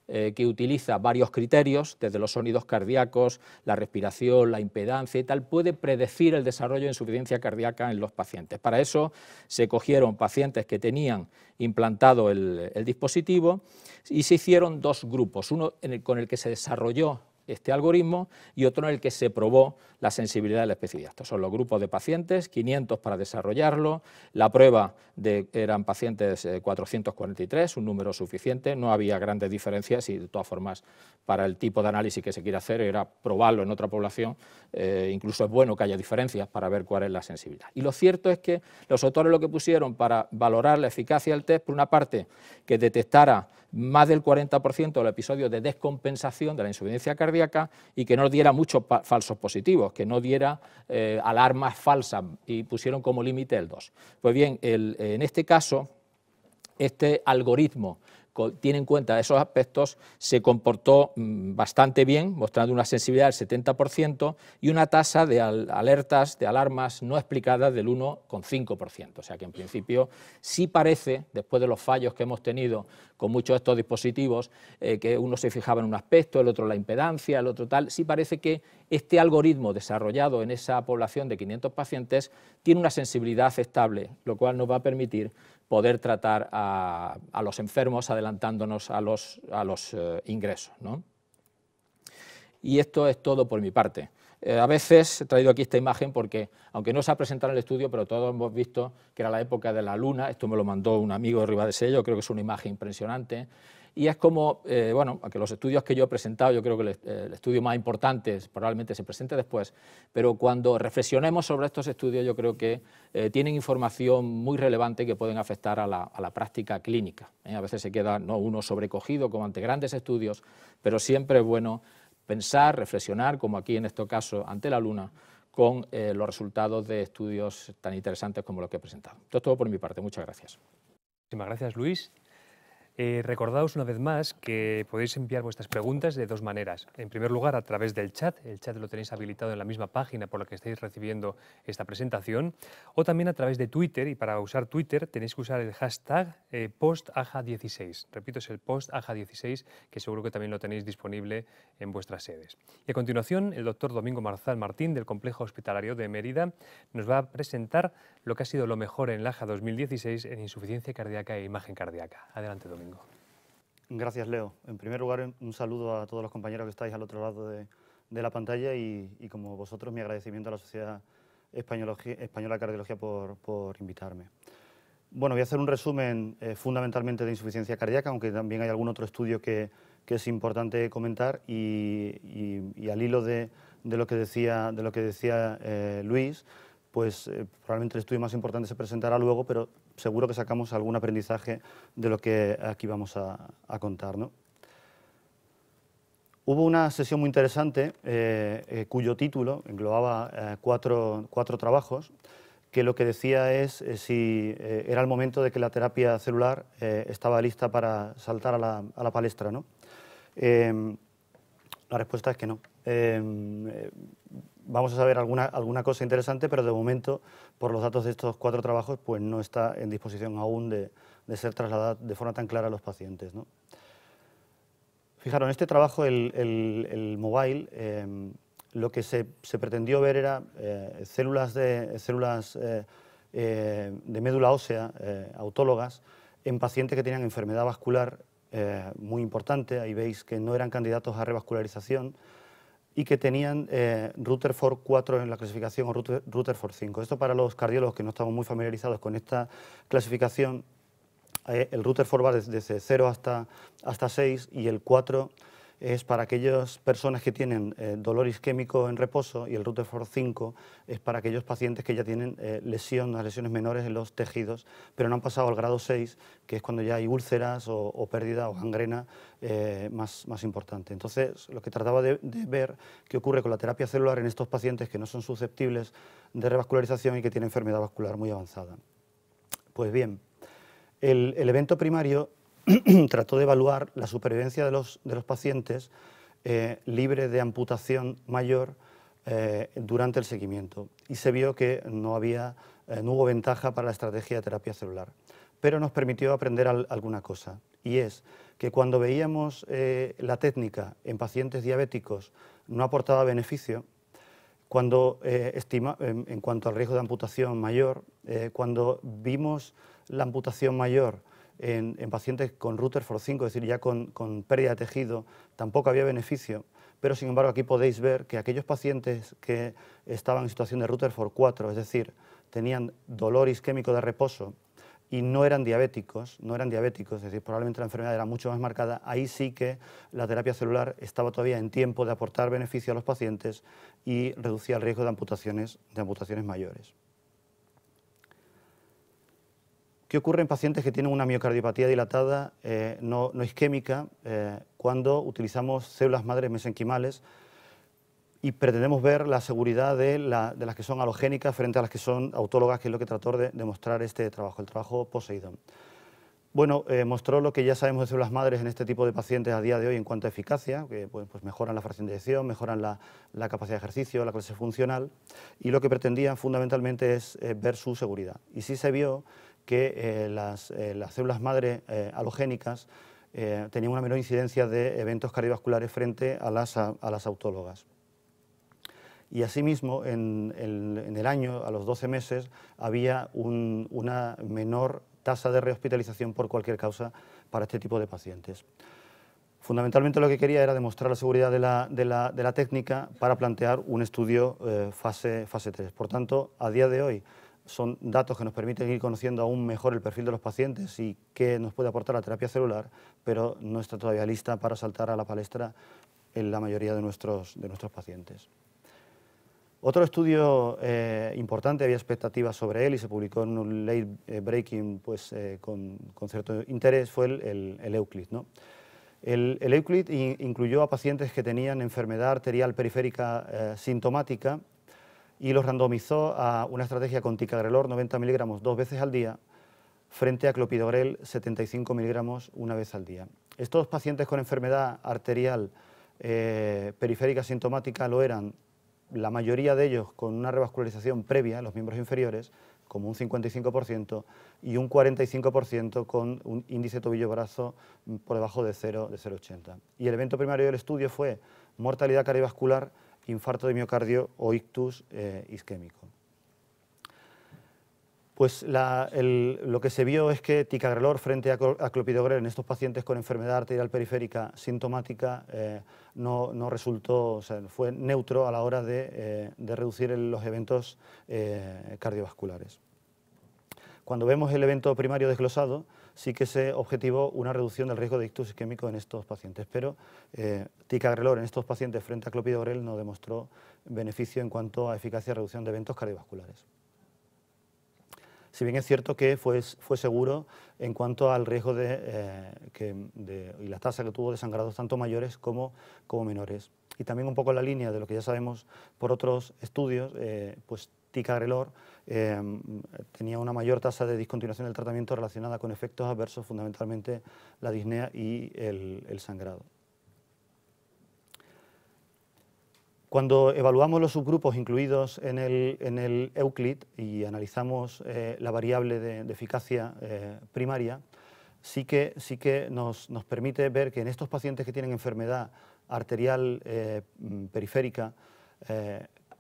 eh, que utiliza varios criterios, desde los sonidos cardíacos, la respiración, la impedancia y tal, puede predecir el desarrollo de insuficiencia cardíaca en los pacientes. Para eso se cogieron pacientes que tenían implantado el, dispositivo y se hicieron dos grupos, uno con el que se desarrolló este algoritmo y otro en el que se probó la sensibilidad la especificidad. Estos son los grupos de pacientes, 500 para desarrollarlo, la prueba de, eran pacientes 443, eh, un número suficiente, no había grandes diferencias y de todas formas para el tipo de análisis que se quiere hacer era probarlo en otra población, eh, incluso es bueno que haya diferencias para ver cuál es la sensibilidad. Y lo cierto es que los autores lo que pusieron para valorar la eficacia del test, por una parte, que detectara más del 40% del episodio de descompensación de la insuficiencia cardíaca, y que no diera muchos falsos positivos, que no diera eh, alarmas falsas y pusieron como límite el 2. Pues bien, en este caso, este algoritmo tiene en cuenta esos aspectos, se comportó mm, bastante bien, mostrando una sensibilidad del 70% y una tasa de alertas, de alarmas no explicadas del 1,5%. O sea que en principio sí parece, después de los fallos que hemos tenido con muchos de estos dispositivos, eh, que uno se fijaba en un aspecto, el otro la impedancia, el otro tal, sí parece que este algoritmo desarrollado en esa población de 500 pacientes tiene una sensibilidad estable, lo cual nos va a permitir poder tratar a, los enfermos adelantándonos a los, a los eh, ingresos. ¿no? Y esto es todo por mi parte. Eh, a veces he traído aquí esta imagen porque, aunque no se ha presentado en el estudio, pero todos hemos visto que era la época de la luna, esto me lo mandó un amigo de Riva de Sello, creo que es una imagen impresionante, y es como, eh, bueno, que los estudios que yo he presentado, yo creo que el, estudio más importante probablemente se presente después, pero cuando reflexionemos sobre estos estudios yo creo que eh, tienen información muy relevante que pueden afectar a la, práctica clínica. ¿eh? A veces se queda uno sobrecogido como ante grandes estudios, pero siempre es bueno pensar, reflexionar, como aquí en este caso ante la luna, con los resultados de estudios tan interesantes como los que he presentado. Esto es todo por mi parte, muchas gracias. Muchísimas gracias Luis. Eh, recordaos una vez más que podéis enviar vuestras preguntas de dos maneras. En primer lugar, a través del chat. El chat lo tenéis habilitado en la misma página por la que estáis recibiendo esta presentación. O también a través de Twitter. Y para usar Twitter tenéis que usar el hashtag eh, PostAja16. Repito, es el PostAja16, que seguro que también lo tenéis disponible en vuestras sedes. Y a continuación, el doctor Domingo Marzal Martín, del Complejo Hospitalario de Mérida, nos va a presentar lo que ha sido lo mejor en LAJA 2016 en insuficiencia cardíaca e imagen cardíaca. Adelante, Domingo. Gracias, Leo. En primer lugar, un saludo a todos los compañeros que estáis al otro lado de, la pantalla y, como vosotros, mi agradecimiento a la Sociedad Española, de Cardiología por, invitarme. Bueno, voy a hacer un resumen eh, fundamentalmente de insuficiencia cardíaca, aunque también hay algún otro estudio que, es importante comentar y, al hilo de, lo que decía, de lo que decía eh, Luis, pues eh, probablemente el estudio más importante se presentará luego, pero seguro que sacamos algún aprendizaje de lo que aquí vamos a, contar. Hubo una sesión muy interesante eh, eh, cuyo título englobaba cuatro, trabajos que lo que decía es si era el momento de que la terapia celular estaba lista para saltar a la, a la palestra. ¿no? la respuesta es que no. Em, eh, vamos a saber alguna, alguna cosa interesante, pero de momento, por los datos de estos cuatro trabajos, pues no está en disposición aún de, de ser trasladada de forma tan clara a los pacientes. ¿no? Fijaros, en este trabajo, el, el, mobile, em, lo que se, pretendió ver era eh, células, de, células eh, de médula ósea autólogas en pacientes que tenían enfermedad vascular muy importante. Ahí veis que no eran candidatos a revascularización, y que tenían eh, Rutherford 4 en la clasificación o Rutherford 5. Esto para los cardiólogos que no estamos muy familiarizados con esta clasificación, eh, el Rutherford va desde, 0 hasta, hasta 6 y el 4 es para aquellas personas que tienen eh, dolor isquémico en reposo y el Rutherford 5 es para aquellos pacientes que ya tienen eh, lesión, lesiones menores en los tejidos, pero no han pasado al grado 6, que es cuando ya hay úlceras o, pérdida o gangrena eh, más, importante. Entonces, lo que trataba de, ver qué ocurre con la terapia celular en estos pacientes que no son susceptibles de revascularización y que tienen enfermedad vascular muy avanzada. Pues bien, el, el, evento primario [clears throat] trató de evaluar la supervivencia de los, pacientes libres eh, libre de amputación mayor eh, durante el seguimiento y se vio que no, había, eh, no hubo ventaja para la estrategia de terapia celular. Pero nos permitió aprender alguna cosa y es que cuando veíamos la técnica en pacientes diabéticos no aportaba beneficio, cuando estima, en, cuanto al riesgo de amputación mayor, cuando vimos la amputación mayor en, pacientes con Rutherford 5, es decir, ya con, pérdida de tejido, tampoco había beneficio, pero sin embargo aquí podéis ver que aquellos pacientes que estaban en situación de Rutherford 4, es decir, tenían dolor isquémico de reposo y no eran diabéticos, no eran diabéticos, es decir, probablemente la enfermedad era mucho más marcada, ahí sí que la terapia celular estaba todavía en tiempo de aportar beneficio a los pacientes y reducía el riesgo de amputaciones, de amputaciones mayores. ¿Qué ocurre en pacientes que tienen una miocardiopatía dilatada eh, no, no, isquémica eh, cuando utilizamos células madres mesenquimales y pretendemos ver la seguridad de, las que son halogénicas frente a las que son autólogas, que es lo que trató de demostrar este trabajo, el trabajo Poseidon? Bueno, eh, mostró lo que ya sabemos de células madres en este tipo de pacientes a día de hoy en cuanto a eficacia, que pues, pues mejoran la fracción de mejoran la, la, capacidad de ejercicio, la clase funcional, y lo que pretendían fundamentalmente es ver su seguridad. Y sí se vio que eh, eh, las, células madre eh, halogénicas tenían una menor incidencia de eventos cardiovasculares frente a las, autólogas. Y asimismo, en, el año, a los 12 meses, había una menor tasa de rehospitalización por cualquier causa para este tipo de pacientes. Fundamentalmente lo que quería era demostrar la seguridad de la, técnica para plantear un estudio fase, fase 3. Por tanto, a día de hoy, son datos que nos permiten ir conociendo aún mejor el perfil de los pacientes y qué nos puede aportar la terapia celular, pero no está todavía lista para saltar a la palestra en la mayoría de nuestros, de nuestros pacientes. Otro estudio eh, importante, había expectativas sobre él y se publicó en un late breaking pues, eh, con, cierto interés, fue el, Euclid. ¿no? El, Euclid incluyó a pacientes que tenían enfermedad arterial periférica eh, sintomática y los randomizó a una estrategia con ticagrelor 90 miligramos dos veces al día frente a clopidogrel 75 miligramos una vez al día. Estos pacientes con enfermedad arterial eh, periférica sintomática lo eran la mayoría de ellos con una revascularización previa, los miembros inferiores, como un 55%, y un 45% con un índice tobillo-brazo mm, por debajo de 0,80. De y el evento primario del estudio fue mortalidad cardiovascular infarto de miocardio o ictus eh, isquémico. Pues lo que se vio es que ticagrelor frente a, clopidogrel en estos pacientes con enfermedad arterial periférica sintomática eh, no, resultó, o sea, fue neutro a la hora de, eh, reducir los eventos cardiovasculares. Cuando vemos el evento primario desglosado, sí que se eh, objetivó una reducción del riesgo de ictus isquémico en estos pacientes, pero eh, ticagrelor en estos pacientes frente a clopidogrel no demostró beneficio en cuanto a eficacia de reducción de eventos cardiovasculares. Si bien es cierto que fue, seguro en cuanto al riesgo de, eh, y la tasa que tuvo de sangrados tanto mayores como, menores. Y también un poco en la línea de lo que ya sabemos por otros estudios, eh, pues ticagrelor Em, tenía una mayor tasa de discontinuación del tratamiento relacionada con efectos adversos, fundamentalmente la disnea y el, sangrado. Cuando evaluamos los subgrupos incluidos en el, Euclid y analizamos eh, la variable de, eficacia eh, primaria, sí que, sí que nos, permite ver que en estos pacientes que tienen enfermedad arterial eh, periférica,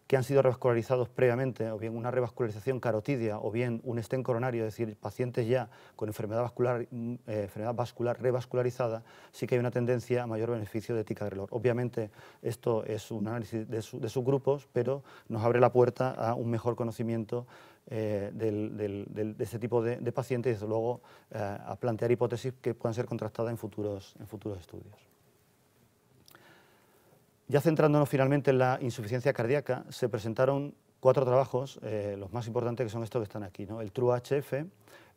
que han sido revascularizados previamente, o bien una revascularización carotidia, o bien un estén coronario, es decir, pacientes ya con enfermedad vascular, mm, eh, enfermedad vascular revascularizada, sí que hay una tendencia a mayor beneficio de tica Obviamente, esto es un análisis de, su, subgrupos, pero nos abre la puerta a un mejor conocimiento eh, de este tipo de, pacientes y, desde luego, eh, a plantear hipótesis que puedan ser contrastadas en futuros, en futuros estudios. Ya centrándonos finalmente en la insuficiencia cardíaca, se presentaron cuatro trabajos, eh, los más importantes que son estos que están aquí, el True HF,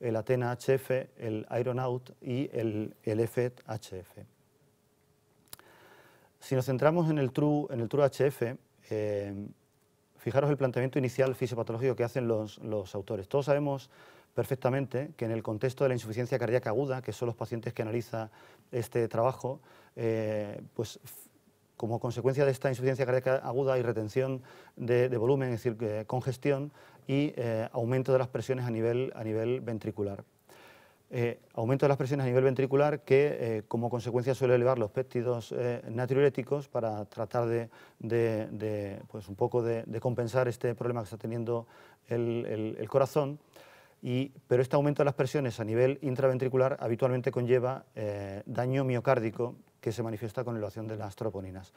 el Atena HF, el Iron Out y el, el hf e Si nos centramos en el True, en el True HF, eh, fijaros el planteamiento inicial fisiopatológico que hacen los, autores. Todos sabemos perfectamente que en el contexto de la insuficiencia cardíaca aguda, que son los pacientes que analiza este trabajo, eh, pues como consecuencia de esta insuficiencia cardíaca aguda y retención de, volumen, es decir, congestión y eh, aumento de las presiones a nivel, a nivel ventricular. Eh, aumento de las presiones a nivel ventricular que eh, como consecuencia suele elevar los péptidos natriuréticos para tratar de, pues, un poco de, compensar este problema que está teniendo el, corazón. Y, pero este aumento de las presiones a nivel intraventricular habitualmente conlleva daño miocárdico que se manifiesta con elevación de las troponinas.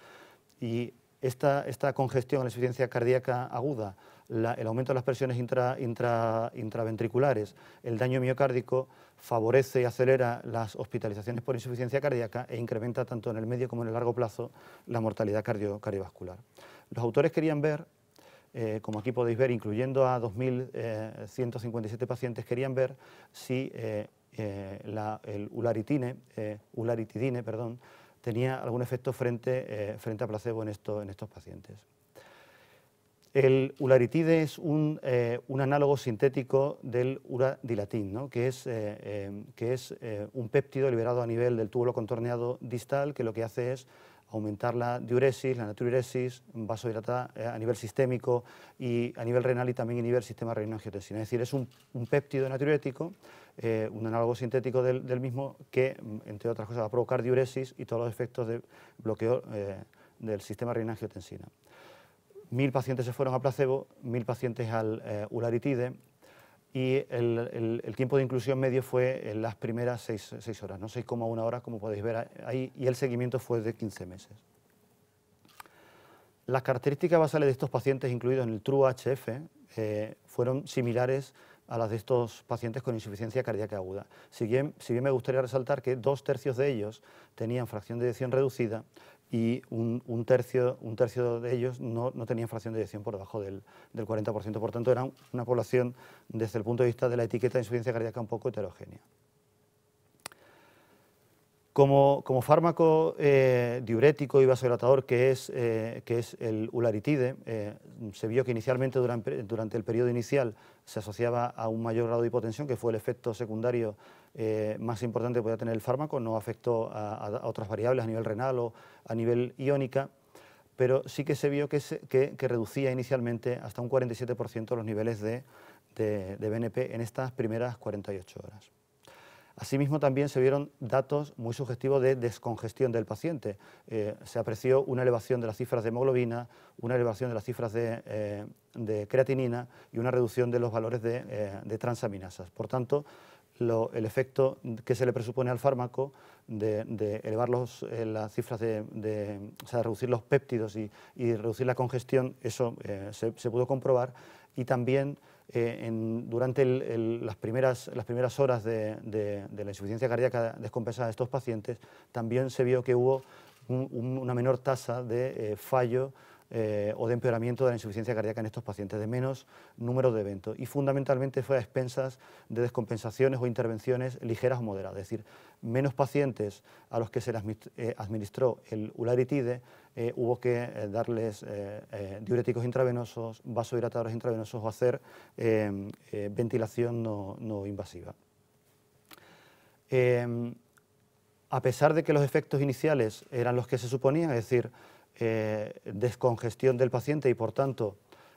Y esta, esta congestión, la insuficiencia cardíaca aguda, el aumento de las presiones intra, intra, intraventriculares, el daño miocárdico, favorece y acelera las hospitalizaciones por insuficiencia cardíaca e incrementa tanto en el medio como en el largo plazo la mortalidad cardiovascular. Los autores querían ver, eh, como aquí podéis ver, incluyendo a 2.157 eh, pacientes, querían ver si... Eh, eh, el ularitine, eh, ularitidine perdón, tenía algún efecto frente, eh, frente a placebo en, estos pacientes. El ularitide es un, análogo sintético del uradilatin, que es, que es un péptido liberado a nivel del túbulo contorneado distal que lo que hace es aumentar la diuresis, la natriuresis, vasodilatada a nivel sistémico y a nivel renal y también a nivel sistema renal angiotensina Es decir, es un, un péptido natriurético eh, un análogo sintético del, mismo que, entre otras cosas, va a provocar diuresis y todos los efectos de bloqueo eh, del sistema renina-angiotensina. Mil pacientes se fueron a placebo, mil pacientes al eh, ularitide y el, tiempo de inclusión medio fue en las primeras 6, horas, no 6,1 horas como podéis ver ahí, y el seguimiento fue de 15 meses. Las características basales de estos pacientes incluidos en el TRUE-HF fueron similares a las de estos pacientes con insuficiencia cardíaca aguda. Si bien, me gustaría resaltar que dos tercios de ellos tenían fracción de eyección reducida y un, tercio, de ellos no, tenían fracción de eyección por debajo del, del 40%. Por tanto, era una población desde el punto de vista de la etiqueta de insuficiencia cardíaca un poco heterogénea. Como, fármaco eh, diurético y vasodilatador eh, que es, el ularitide, eh, se vio que inicialmente durante, el periodo inicial se asociaba a un mayor grado de hipotensión, que fue el efecto secundario más importante que podía tener el fármaco, no afectó a, otras variables a nivel renal o a nivel iónica, pero sí que se vio que, reducía inicialmente hasta un 47% los niveles de BNP en estas primeras 48 horas. Asimismo, también se vieron datos muy sugestivos de descongestión del paciente. Eh, se apreció una elevación de las cifras de hemoglobina, una elevación de las cifras de, eh, creatinina y una reducción de los valores de, eh, transaminasas. Por tanto, el efecto que se le presupone al fármaco de, elevar los, las cifras de, reducir los péptidos y, reducir la congestión, eso se, se, pudo comprobar. Y también eh, en, durante las, primeras, horas de, la insuficiencia cardíaca descompensada de estos pacientes, también se vio que hubo una menor tasa de eh, fallo eh, o de empeoramiento de la insuficiencia cardíaca en estos pacientes, de menos número de eventos. Y fundamentalmente fue a expensas de descompensaciones o intervenciones ligeras o moderadas, es decir, menos pacientes a los que se administró el ularitide eh, hubo que eh, darles eh, diuréticos intravenosos, vasodilatadores intravenosos o hacer ventilación no, invasiva. Em, a pesar de que los efectos iniciales eran los que se suponían, es decir, descongestión del paciente y por tanto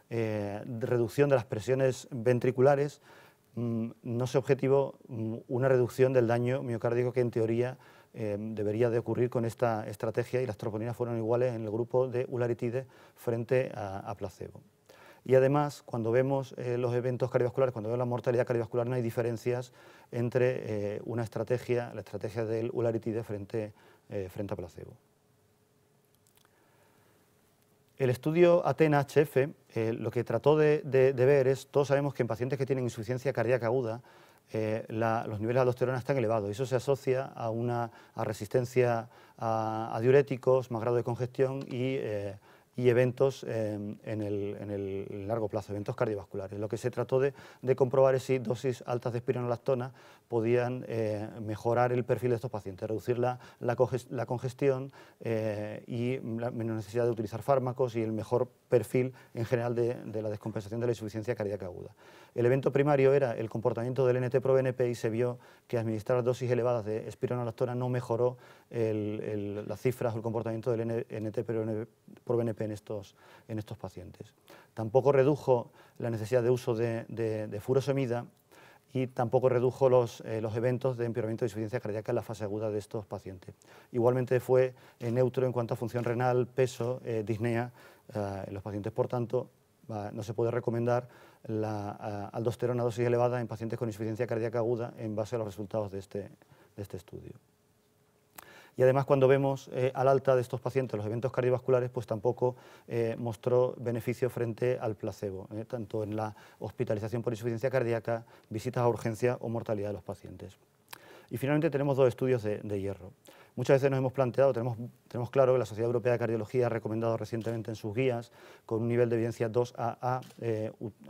reducción de las presiones ventriculares, mm, no se objetivó mm, una reducción del daño miocárdico que en teoría Em, debería de ocurrir con esta estrategia y las troponinas fueron iguales en el grupo de ularitide frente a, placebo. Y además, cuando vemos eh, los eventos cardiovasculares, cuando vemos la mortalidad cardiovascular, no hay diferencias entre eh, una estrategia, la estrategia del ularitide eh, frente, a placebo. El estudio ATENA-HF lo que trató de, de ver es, todos sabemos que en pacientes que tienen insuficiencia cardíaca aguda, eh, los niveles de aldosterona están elevados. Y eso se asocia a una resistencia a, diuréticos, más grado de congestión y eh, y eventos em, en, el, largo plazo, eventos cardiovasculares. Lo que se trató de, comprobar es si dosis altas de espironolactona podían eh, mejorar el perfil de estos pacientes, reducir la, congestión eh, y la menos necesidad de utilizar fármacos y el mejor perfil en general de, la descompensación de la insuficiencia cardíaca aguda. El evento primario era el comportamiento del NT-proBNP y se vio que administrar dosis elevadas de espironolactona no mejoró las cifras o el comportamiento del NT-proBNP en estos, en pacientes. Tampoco redujo la necesidad de uso de, de, furosemida y tampoco redujo los, eh, los eventos de empeoramiento de insuficiencia cardíaca en la fase aguda de estos pacientes. Igualmente fue eh, neutro en cuanto a función renal, peso, eh, disnea en los pacientes. Por tanto, no se puede recomendar la aldosterona dosis elevada en pacientes con insuficiencia cardíaca aguda en base a los resultados de este, de este estudio y además cuando vemos eh, al alta de estos pacientes los eventos cardiovasculares, pues tampoco eh, mostró beneficio frente al placebo, eh, tanto en la hospitalización por insuficiencia cardíaca, visitas a urgencia o mortalidad de los pacientes. Y finalmente tenemos dos estudios de, hierro. Muchas veces nos hemos planteado, tenemos, claro que la Sociedad Europea de Cardiología ha recomendado recientemente en sus guías, con un nivel de evidencia 2AA,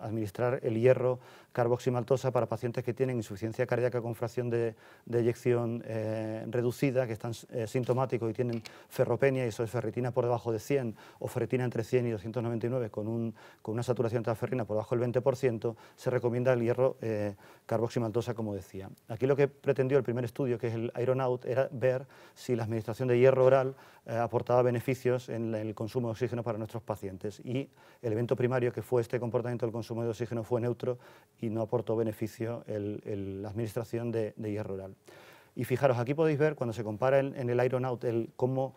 administrar el hierro carboximaltosa para pacientes que tienen insuficiencia cardíaca con fracción de, eyección eh, reducida, que están eh, sintomáticos y tienen ferropenia, y eso es ferritina por debajo de 100 o ferritina entre 100 y 299 con, con una saturación transferrina por debajo del 20%, se recomienda el hierro eh, carboximaltosa, como decía. Aquí lo que pretendió el primer estudio, que es el Ironout, era ver si la administración de hierro oral eh, aportaba beneficios en el consumo de oxígeno para nuestros pacientes y el evento primario que fue este comportamiento del consumo de oxígeno fue neutro y no aportó beneficio el, la administración de, hierro oral. Y fijaros, aquí podéis ver cuando se compara en, el Ironout el, cómo,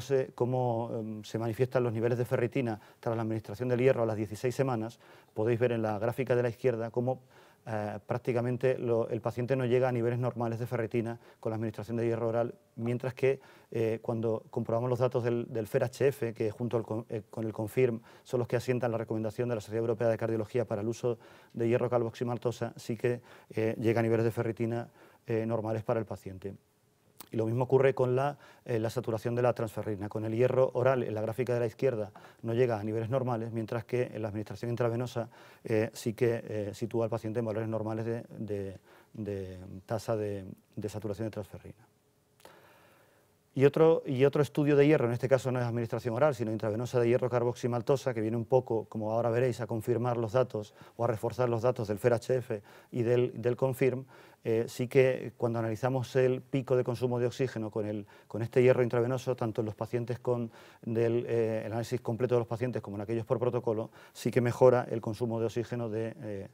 se, cómo em, se manifiestan los niveles de ferritina tras la administración del hierro a las 16 semanas, podéis ver en la gráfica de la izquierda cómo eh, prácticamente el paciente no llega a niveles normales de ferritina con la administración de hierro oral, mientras que eh, cuando comprobamos los datos del, FERHF, que junto eh, con el CONFIRM son los que asientan la recomendación de la Sociedad Europea de Cardiología para el uso de hierro calvoximaltosa, sí que llega a niveles de ferritina normales para el paciente. Y lo mismo ocurre con eh, la, saturación de la transferrina. Con el hierro oral en la gráfica de la izquierda no llega a niveles normales, mientras que en la administración intravenosa eh, sí que eh, sitúa al paciente en valores normales de, tasa de saturación de transferrina. Y otro, y otro estudio de hierro, en este caso no es administración oral, sino intravenosa de hierro carboximaltosa, que viene un poco, como ahora veréis, a confirmar los datos o a reforzar los datos del FERHF y del, CONFIRM, eh, sí que cuando analizamos el pico de consumo de oxígeno con, el, con este hierro intravenoso, tanto en los pacientes con eh, el análisis completo de los pacientes como en aquellos por protocolo, sí que mejora el consumo de oxígeno de, eh,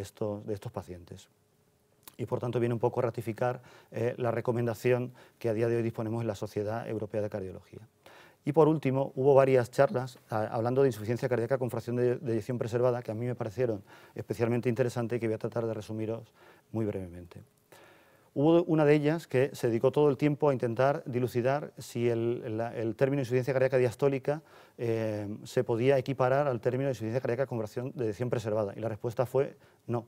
estos, de estos pacientes y por tanto viene un poco a ratificar eh, la recomendación que a día de hoy disponemos en la Sociedad Europea de Cardiología. Y por último, hubo varias charlas ah, hablando de insuficiencia cardíaca con fracción de, de preservada que a mí me parecieron especialmente interesantes y que voy a tratar de resumiros muy brevemente. Hubo una de ellas que se dedicó todo el tiempo a intentar dilucidar si el, término insuficiencia cardíaca diastólica eh, se podía equiparar al término de insuficiencia cardíaca con fracción de edición preservada. Y la respuesta fue no,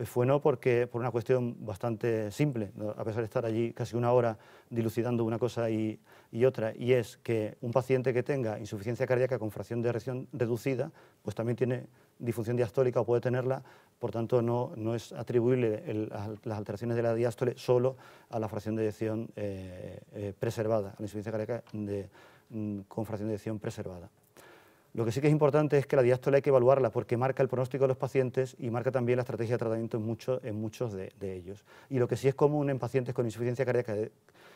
eh, fue no porque, por una cuestión bastante simple, a pesar de estar allí casi una hora dilucidando una cosa y, otra, y es que un paciente que tenga insuficiencia cardíaca con fracción de reacción reducida, pues también tiene difunción diastólica o puede tenerla, por tanto no, no es atribuible las alteraciones de la diástole solo a la fracción de eyección eh, eh, preservada, a la insuficiencia cardíaca mm, con fracción de eyección preservada. Lo que sí que es importante es que la diástole hay que evaluarla porque marca el pronóstico de los pacientes y marca también la estrategia de tratamiento en, muchos de, ellos. Y lo que sí es común en pacientes con insuficiencia cardíaca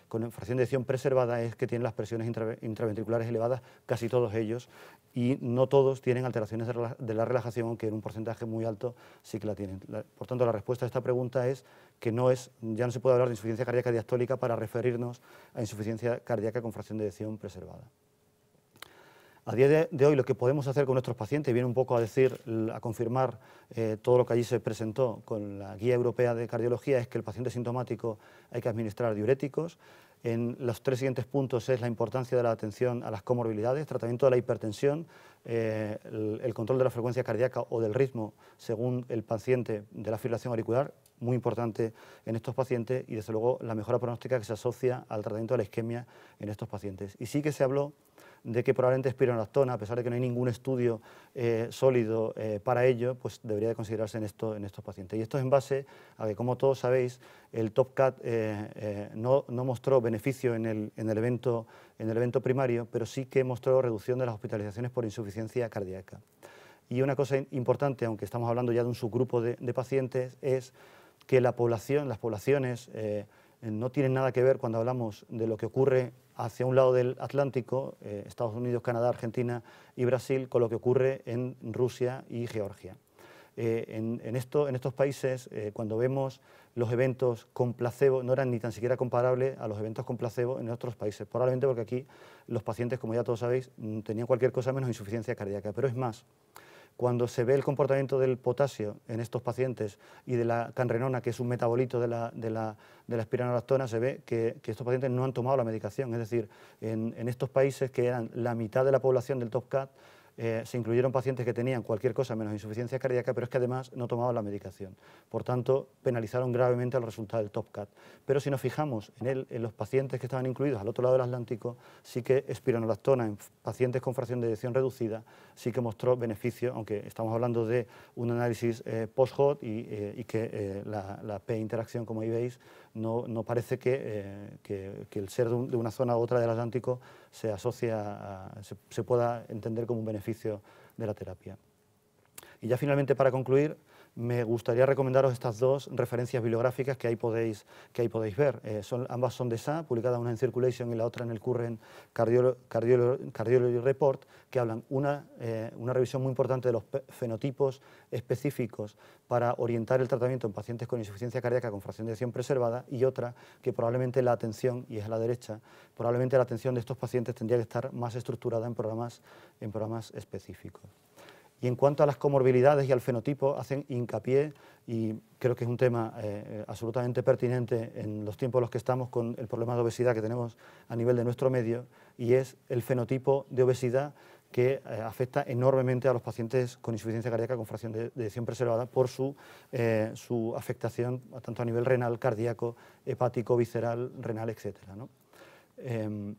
con fracción de edición preservada es que tienen las presiones intraventriculares elevadas, casi todos ellos, y no todos tienen alteraciones de la, relajación, que en un porcentaje muy alto sí que la tienen. por tanto, la respuesta a esta pregunta es que no es, ya no se puede hablar de insuficiencia cardíaca diastólica para referirnos a insuficiencia cardíaca con fracción de edición preservada. A día de, hoy lo que podemos hacer con nuestros pacientes viene un poco a decir, a confirmar eh, todo lo que allí se presentó con la Guía Europea de Cardiología, es que el paciente sintomático hay que administrar diuréticos. En los tres siguientes puntos es la importancia de la atención a las comorbilidades, tratamiento de la hipertensión, eh, el, control de la frecuencia cardíaca o del ritmo según el paciente de la fibrilación auricular, muy importante en estos pacientes, y desde luego la mejora pronóstica que se asocia al tratamiento de la isquemia en estos pacientes. Y sí que se habló de que probablemente es zona a pesar de que no hay ningún estudio eh, sólido eh, para ello, pues debería de considerarse en, esto, en estos pacientes. Y esto es en base a que, como todos sabéis, el TopCat eh, no, mostró beneficio en el, evento, en el evento primario, pero sí que mostró reducción de las hospitalizaciones por insuficiencia cardíaca. Y una cosa importante, aunque estamos hablando ya de un subgrupo de, de pacientes, es que la población, las poblaciones eh, no tienen nada que ver cuando hablamos de lo que ocurre hacia un lado del Atlántico, eh, Estados Unidos, Canadá, Argentina y Brasil, con lo que ocurre en Rusia y Georgia. Eh, en, estos países, cuando vemos los eventos con placebo, no eran ni tan siquiera comparables a los eventos con placebo en otros países, probablemente porque aquí los pacientes, como ya todos sabéis, mm, tenían cualquier cosa menos insuficiencia cardíaca, pero es más. Cuando se ve el comportamiento del potasio en estos pacientes y de la canrenona, que es un metabolito de la, de la, se ve que, estos pacientes no han tomado la medicación. Es decir, en, en estos países que eran la mitad de la población del TopCat, eh, se incluyeron pacientes que tenían cualquier cosa menos insuficiencia cardíaca, pero es que además no tomaban la medicación. Por tanto, penalizaron gravemente el resultado del TopCat. Pero si nos fijamos en, los pacientes que estaban incluidos al otro lado del Atlántico, sí que espironolactona en pacientes con fracción de eyección reducida sí que mostró beneficio, aunque estamos hablando de un análisis eh, post-hot eh, y, que la, la P-interacción, como ahí veis, no, parece que, eh, el ser de, una zona u otra del Atlántico se asocia, se pueda entender como un beneficio de la terapia. Y ya finalmente para concluir, me gustaría recomendaros estas dos referencias bibliográficas que ahí podéis, que podéis ver. Eh, ambas son de SA, publicadas una en Circulation y la otra en el Current Cardiology Report, que hablan una, eh, una revisión muy importante de los fenotipos específicos para orientar el tratamiento en pacientes con insuficiencia cardíaca con fracción de acción preservada y otra que probablemente la atención, y es a la derecha, probablemente la atención de estos pacientes tendría que estar más estructurada en programas, en programas específicos. Y en cuanto a las comorbilidades y al fenotipo, hacen hincapié, y creo que es un tema eh, absolutamente pertinente en los tiempos en los que estamos con el problema de obesidad que tenemos a nivel de nuestro medio, y es el fenotipo de obesidad que eh, afecta enormemente a los pacientes con insuficiencia cardíaca con fracción de, edición preservada por su, eh, su afectación tanto a nivel renal, cardíaco, hepático, visceral, renal, etc. Em,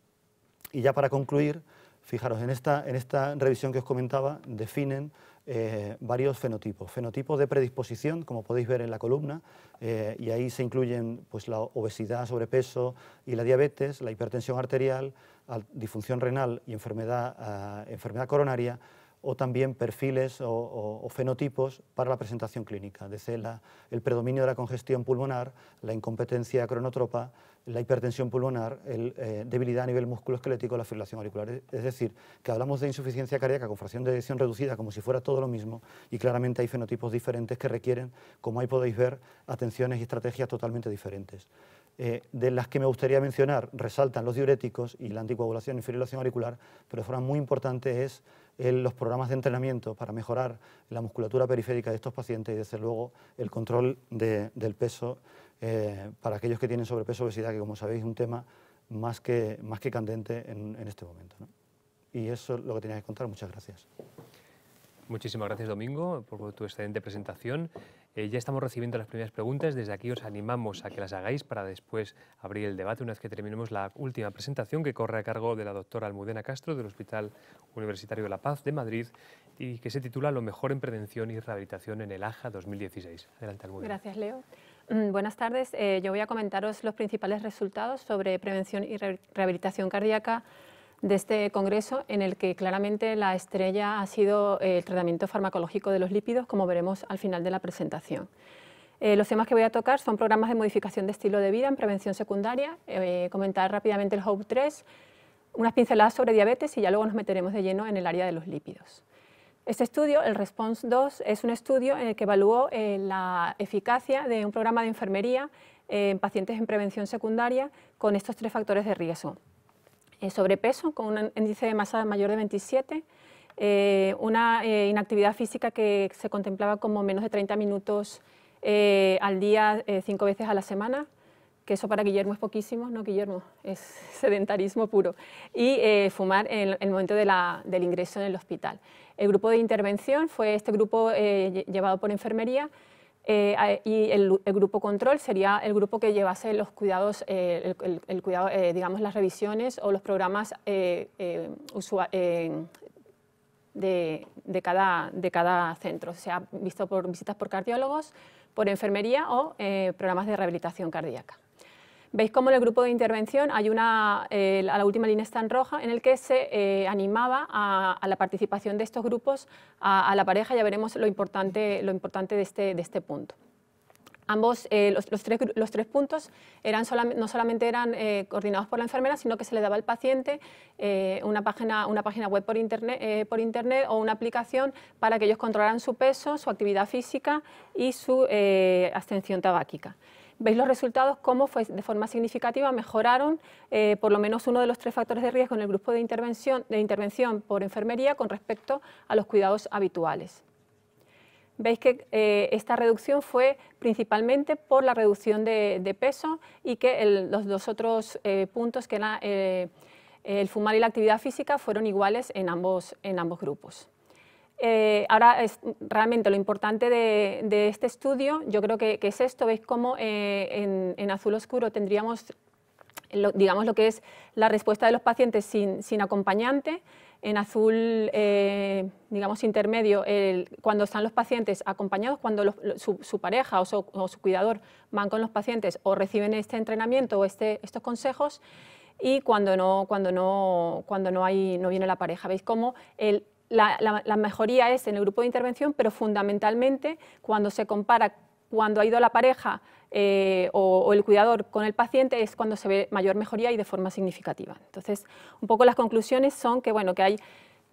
y ya para concluir, Fijaros, en esta, revisión que os comentaba definen eh, varios fenotipos. Fenotipos de predisposición, como podéis ver en la columna, eh, y ahí se incluyen pues, la obesidad, sobrepeso y la diabetes, la hipertensión arterial, disfunción renal y enfermedad, ah, enfermedad coronaria, o también perfiles o, fenotipos para la presentación clínica, desde el predominio de la congestión pulmonar, la incompetencia cronotropa, la hipertensión pulmonar, el, eh, debilidad a nivel músculo esquelético, la fibrilación auricular. Es decir, que hablamos de insuficiencia cardíaca con fracción de eyección reducida como si fuera todo lo mismo y claramente hay fenotipos diferentes que requieren, como ahí podéis ver, atenciones y estrategias totalmente diferentes. Eh, de las que me gustaría mencionar, resaltan los diuréticos y la anticoagulación y fibrilación auricular, pero de forma muy importante es eh, los programas de entrenamiento para mejorar la musculatura periférica de estos pacientes y, desde luego, el control del peso eh, para aquellos que tienen sobrepeso obesidad, que como sabéis es un tema más que, más que candente en, este momento. Y eso es lo que tenía que contar. Muchas gracias. Muchísimas gracias, Domingo, por tu excelente presentación. Eh, ya estamos recibiendo las primeras preguntas. Desde aquí os animamos a que las hagáis para después abrir el debate una vez que terminemos la última presentación que corre a cargo de la doctora Almudena Castro del Hospital Universitario de La Paz de Madrid y que se titula Lo mejor en prevención y rehabilitación en el AJA 2016. Adelante, Almudena. Gracias, Leo. Mm, buenas tardes. Eh, yo voy a comentaros los principales resultados sobre prevención y rehabilitación cardíaca de este congreso, en el que claramente la estrella ha sido eh, el tratamiento farmacológico de los lípidos, como veremos al final de la presentación. Eh, los temas que voy a tocar son programas de modificación de estilo de vida en prevención secundaria, comentar rápidamente el HOPE 3, unas pinceladas sobre diabetes y ya luego nos meteremos de lleno en el área de los lípidos. Este estudio, el RESPONSE 2, es un estudio en el que evaluó eh, la eficacia de un programa de enfermería eh, en pacientes en prevención secundaria con estos tres factores de riesgo. Eh, sobrepeso, con un índice de masa mayor de 27, una inactividad física que se contemplaba como menos de 30 minutos al día, cinco veces a la semana, que eso para Guillermo es poquísimo, no Guillermo, es [laughs] sedentarismo puro, y eh, fumar en el momento del ingreso en el hospital. El grupo de intervención fue este grupo eh, llevado por enfermería eh, y el, grupo control sería el grupo que llevase los cuidados, el, cuidado, digamos las revisiones o los programas de, cada, de cada centro, o sea visto por visitas por cardiólogos, por enfermería o programas de rehabilitación cardíaca. Veis cómo en el grupo de intervención hay una, eh, la última línea está en roja, en el que se eh, animaba a, la participación de estos grupos a, la pareja, ya veremos lo importante, este, de, este, punto. Ambos, eh, los, tres, puntos eran no solamente eran coordinados por la enfermera, sino que se le daba al paciente una, página, web por internet, por internet o una aplicación para que ellos controlaran su peso, su actividad física y su abstención tabáquica veis los resultados cómo fue, de forma significativa mejoraron eh, por lo menos uno de los tres factores de riesgo en el grupo de intervención, de intervención por enfermería con respecto a los cuidados habituales. Veis que eh, esta reducción fue principalmente por la reducción de, peso y que los dos otros eh, puntos, que era el fumar y la actividad física, fueron iguales en ambos grupos. Eh, ahora, es realmente lo importante de, este estudio, yo creo que, es esto, veis cómo eh, en, azul oscuro tendríamos, lo, digamos, lo que es la respuesta de los pacientes sin, acompañante, en azul, eh, digamos, intermedio, cuando están los pacientes acompañados, cuando su, pareja o su, cuidador van con los pacientes o reciben este entrenamiento o este, estos consejos, y cuando no, cuando no, cuando no, hay, no viene la pareja. ¿Veis cómo el la, mejoría es en el grupo de intervención, pero fundamentalmente cuando se compara cuando ha ido la pareja eh, o, o, el cuidador con el paciente es cuando se ve mayor mejoría y de forma significativa. Entonces, un poco las conclusiones son que, bueno, que hay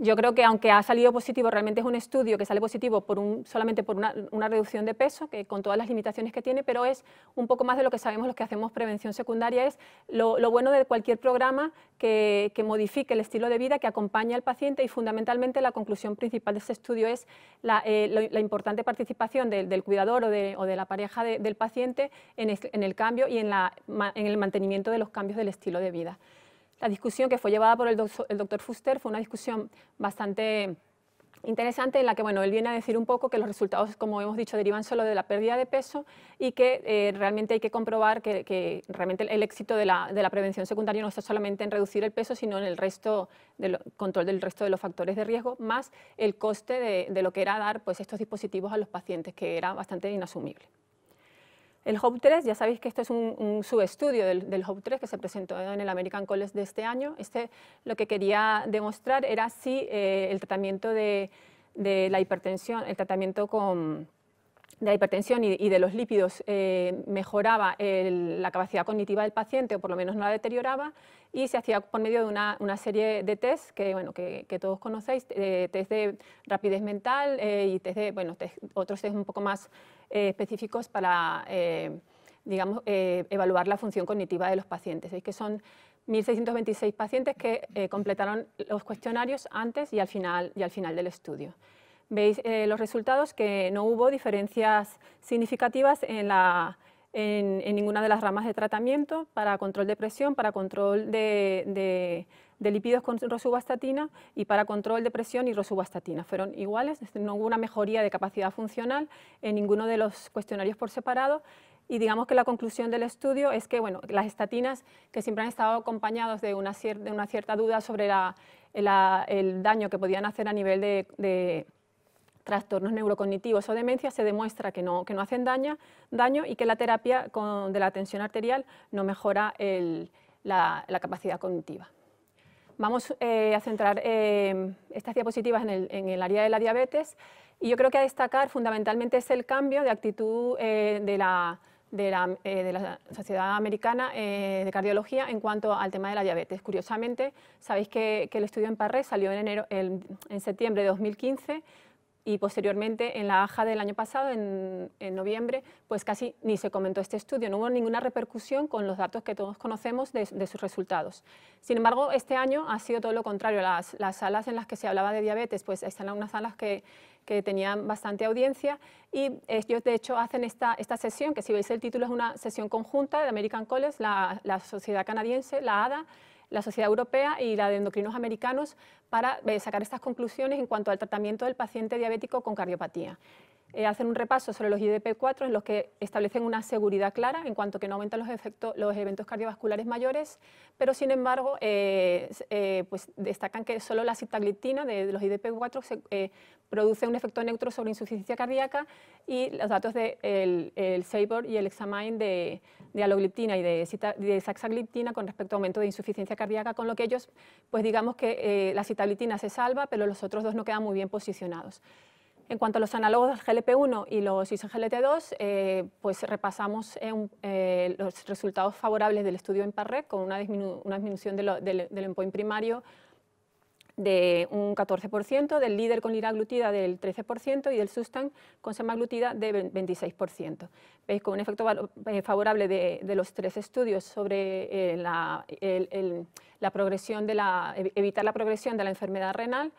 yo creo que aunque ha salido positivo, realmente es un estudio que sale positivo por un, solamente por una, reducción de peso, que con todas las limitaciones que tiene, pero es un poco más de lo que sabemos los que hacemos prevención secundaria, es lo, bueno de cualquier programa que, modifique el estilo de vida, que acompaña al paciente y fundamentalmente la conclusión principal de este estudio es la, eh, importante participación del cuidador o de, la pareja del paciente en, el cambio y en el mantenimiento de los cambios del estilo de vida. La discusión que fue llevada por el, doctor Fuster fue una discusión bastante interesante en la que bueno, él viene a decir un poco que los resultados, como hemos dicho, derivan solo de la pérdida de peso y que eh, realmente hay que comprobar que, realmente el, éxito de la, prevención secundaria no está solamente en reducir el peso, sino en el resto del control del resto de los factores de riesgo, más el coste de, de lo que era dar pues, estos dispositivos a los pacientes, que era bastante inasumible. El HOPE 3, ya sabéis que este es un, subestudio del, del, HOPE 3 que se presentó en el American College de este año. Este lo que quería demostrar era si eh, el tratamiento de, la hipertensión, el tratamiento con, de la hipertensión y, de los lípidos eh, mejoraba la capacidad cognitiva del paciente o por lo menos no la deterioraba y se hacía por medio de una, serie de test que, bueno, que, todos conocéis, eh, test de rapidez mental eh, y de, bueno, otros test un poco más eh, específicos para, eh, digamos, eh, evaluar la función cognitiva de los pacientes. Es que son 1.626 pacientes que completaron los cuestionarios antes y al final, y al final del estudio. Veis los resultados que no hubo diferencias significativas en ninguna de las ramas de tratamiento para control de presión, para control de, de lipidos con rosuvastatina y para control de presión y rosuvastatina. Fueron iguales, no hubo una mejoría de capacidad funcional en ninguno de los cuestionarios por separado y digamos que la conclusión del estudio es que bueno, las estatinas, que siempre han estado acompañados de una, una cierta duda sobre el daño que podían hacer a nivel de, trastornos neurocognitivos o demencia, se demuestra que no, que no hacen daño, daño y que la terapia de la tensión arterial no mejora la capacidad cognitiva. Vamos eh, a centrar eh, estas diapositivas en el, área de la diabetes y yo creo que a destacar fundamentalmente es el cambio de actitud eh, de, la, de, la, Sociedad Americana de Cardiología en cuanto al tema de la diabetes. Curiosamente, sabéis que, el estudio en Parré salió en, enero, en septiembre de 2015 y posteriormente en la AJA del año pasado, en, noviembre, pues casi ni se comentó este estudio, no hubo ninguna repercusión con los datos que todos conocemos de, sus resultados. Sin embargo, este año ha sido todo lo contrario, las, las, salas en las que se hablaba de diabetes, pues están algunas salas que, tenían bastante audiencia y ellos de hecho hacen esta, sesión, que si veis el título es una sesión conjunta de American College, la, la sociedad canadiense, la ADA, la Sociedad Europea y la de Endocrinos Americanos para eh, sacar estas conclusiones en cuanto al tratamiento del paciente diabético con cardiopatía. Eh, hacen un repaso sobre los IDP4 en los que establecen una seguridad clara en cuanto que no aumentan los, efectos, los eventos cardiovasculares mayores, pero sin embargo eh, eh, pues destacan que solo la citaglitina de, los IDP4 produce un efecto neutro sobre insuficiencia cardíaca y los datos del de el, y el Examine de, de y de, con respecto a aumento de insuficiencia cardíaca, con lo que ellos, pues digamos que la citaglitina se salva, pero los otros dos no quedan muy bien posicionados. En cuanto a los análogos del GLP-1 y los ISGLT-2, eh, pues repasamos eh, eh, los resultados favorables del estudio en con una, disminución del, del primario de un 14%, del líder con liraglutida del 13% y del sustan con semaglutida del 26%. Veis con un efecto favorable de, los tres estudios sobre evitar la progresión de la enfermedad renal,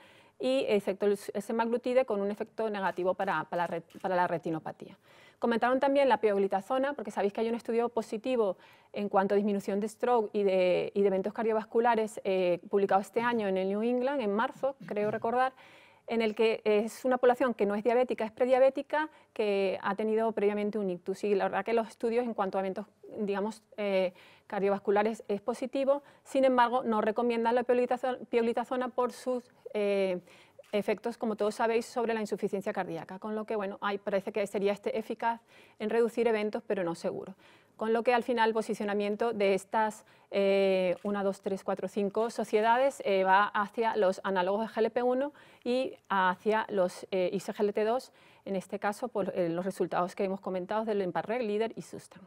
y efecto semaglutide con un efecto negativo para, para, la, para la retinopatía. Comentaron también la pioglitazona, porque sabéis que hay un estudio positivo en cuanto a disminución de stroke y de, y de eventos cardiovasculares eh, publicado este año en el New England, en marzo, creo recordar, en el que es una población que no es diabética, es prediabética, que ha tenido previamente un ictus. Y la verdad que los estudios en cuanto a eventos, digamos, eh, cardiovasculares es positivo, sin embargo, no recomiendan la pioglitazona por sus eh, efectos, como todos sabéis, sobre la insuficiencia cardíaca, con lo que, bueno, parece que sería este eficaz en reducir eventos, pero no seguro. Con lo que al final el posicionamiento de estas 1, 2, 3, 4, 5 sociedades eh, va hacia los análogos de GLP-1 y hacia los eh, 2 en este caso por eh, los resultados que hemos comentado del emparreg LIDER y Sustan.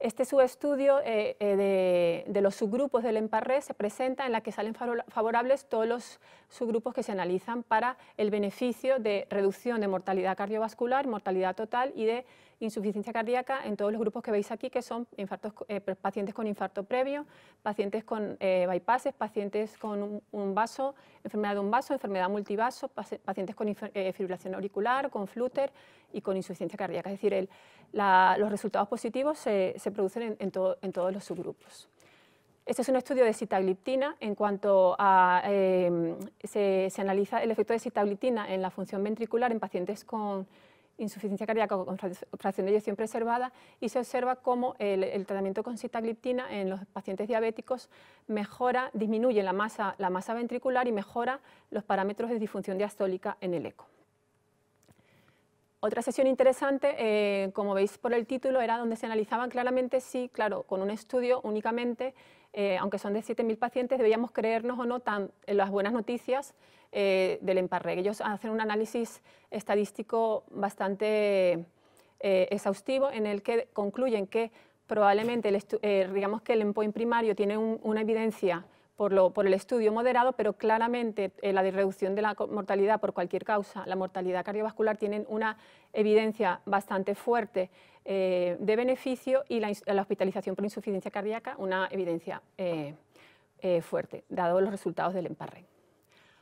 Este subestudio eh, eh, de, los subgrupos del EMPARRE se presenta en la que salen favorables todos los subgrupos que se analizan para el beneficio de reducción de mortalidad cardiovascular, mortalidad total y de insuficiencia cardíaca en todos los grupos que veis aquí, que son eh, pacientes con infarto previo, pacientes con bypasses, pacientes con un, vaso, enfermedad de un vaso, enfermedad multivaso, pacientes con fibrilación auricular, con flúter y con insuficiencia cardíaca. Es decir, el, los resultados positivos se, producen en, todos los subgrupos. Este es un estudio de citagliptina. En cuanto a. Em, se, analiza el efecto de citagliptina en la función ventricular en pacientes con insuficiencia cardíaca con fracción de eyección preservada y se observa cómo el, tratamiento con citagliptina en los pacientes diabéticos mejora, disminuye la masa, la masa ventricular y mejora los parámetros de disfunción diastólica en el eco. Otra sesión interesante, eh, como veis por el título, era donde se analizaban claramente si, claro, con un estudio únicamente, eh, aunque son de 7.000 pacientes, debíamos creernos o no tan, las buenas noticias eh, del emparre. Ellos hacen un análisis estadístico bastante exhaustivo en el que concluyen que probablemente, el digamos que el endpoint primario tiene una evidencia por, el estudio moderado, pero claramente eh, la reducción de la mortalidad por cualquier causa, la mortalidad cardiovascular, tienen una evidencia bastante fuerte eh, de beneficio y la, hospitalización por insuficiencia cardíaca, una evidencia eh, fuerte, dado los resultados del emparre.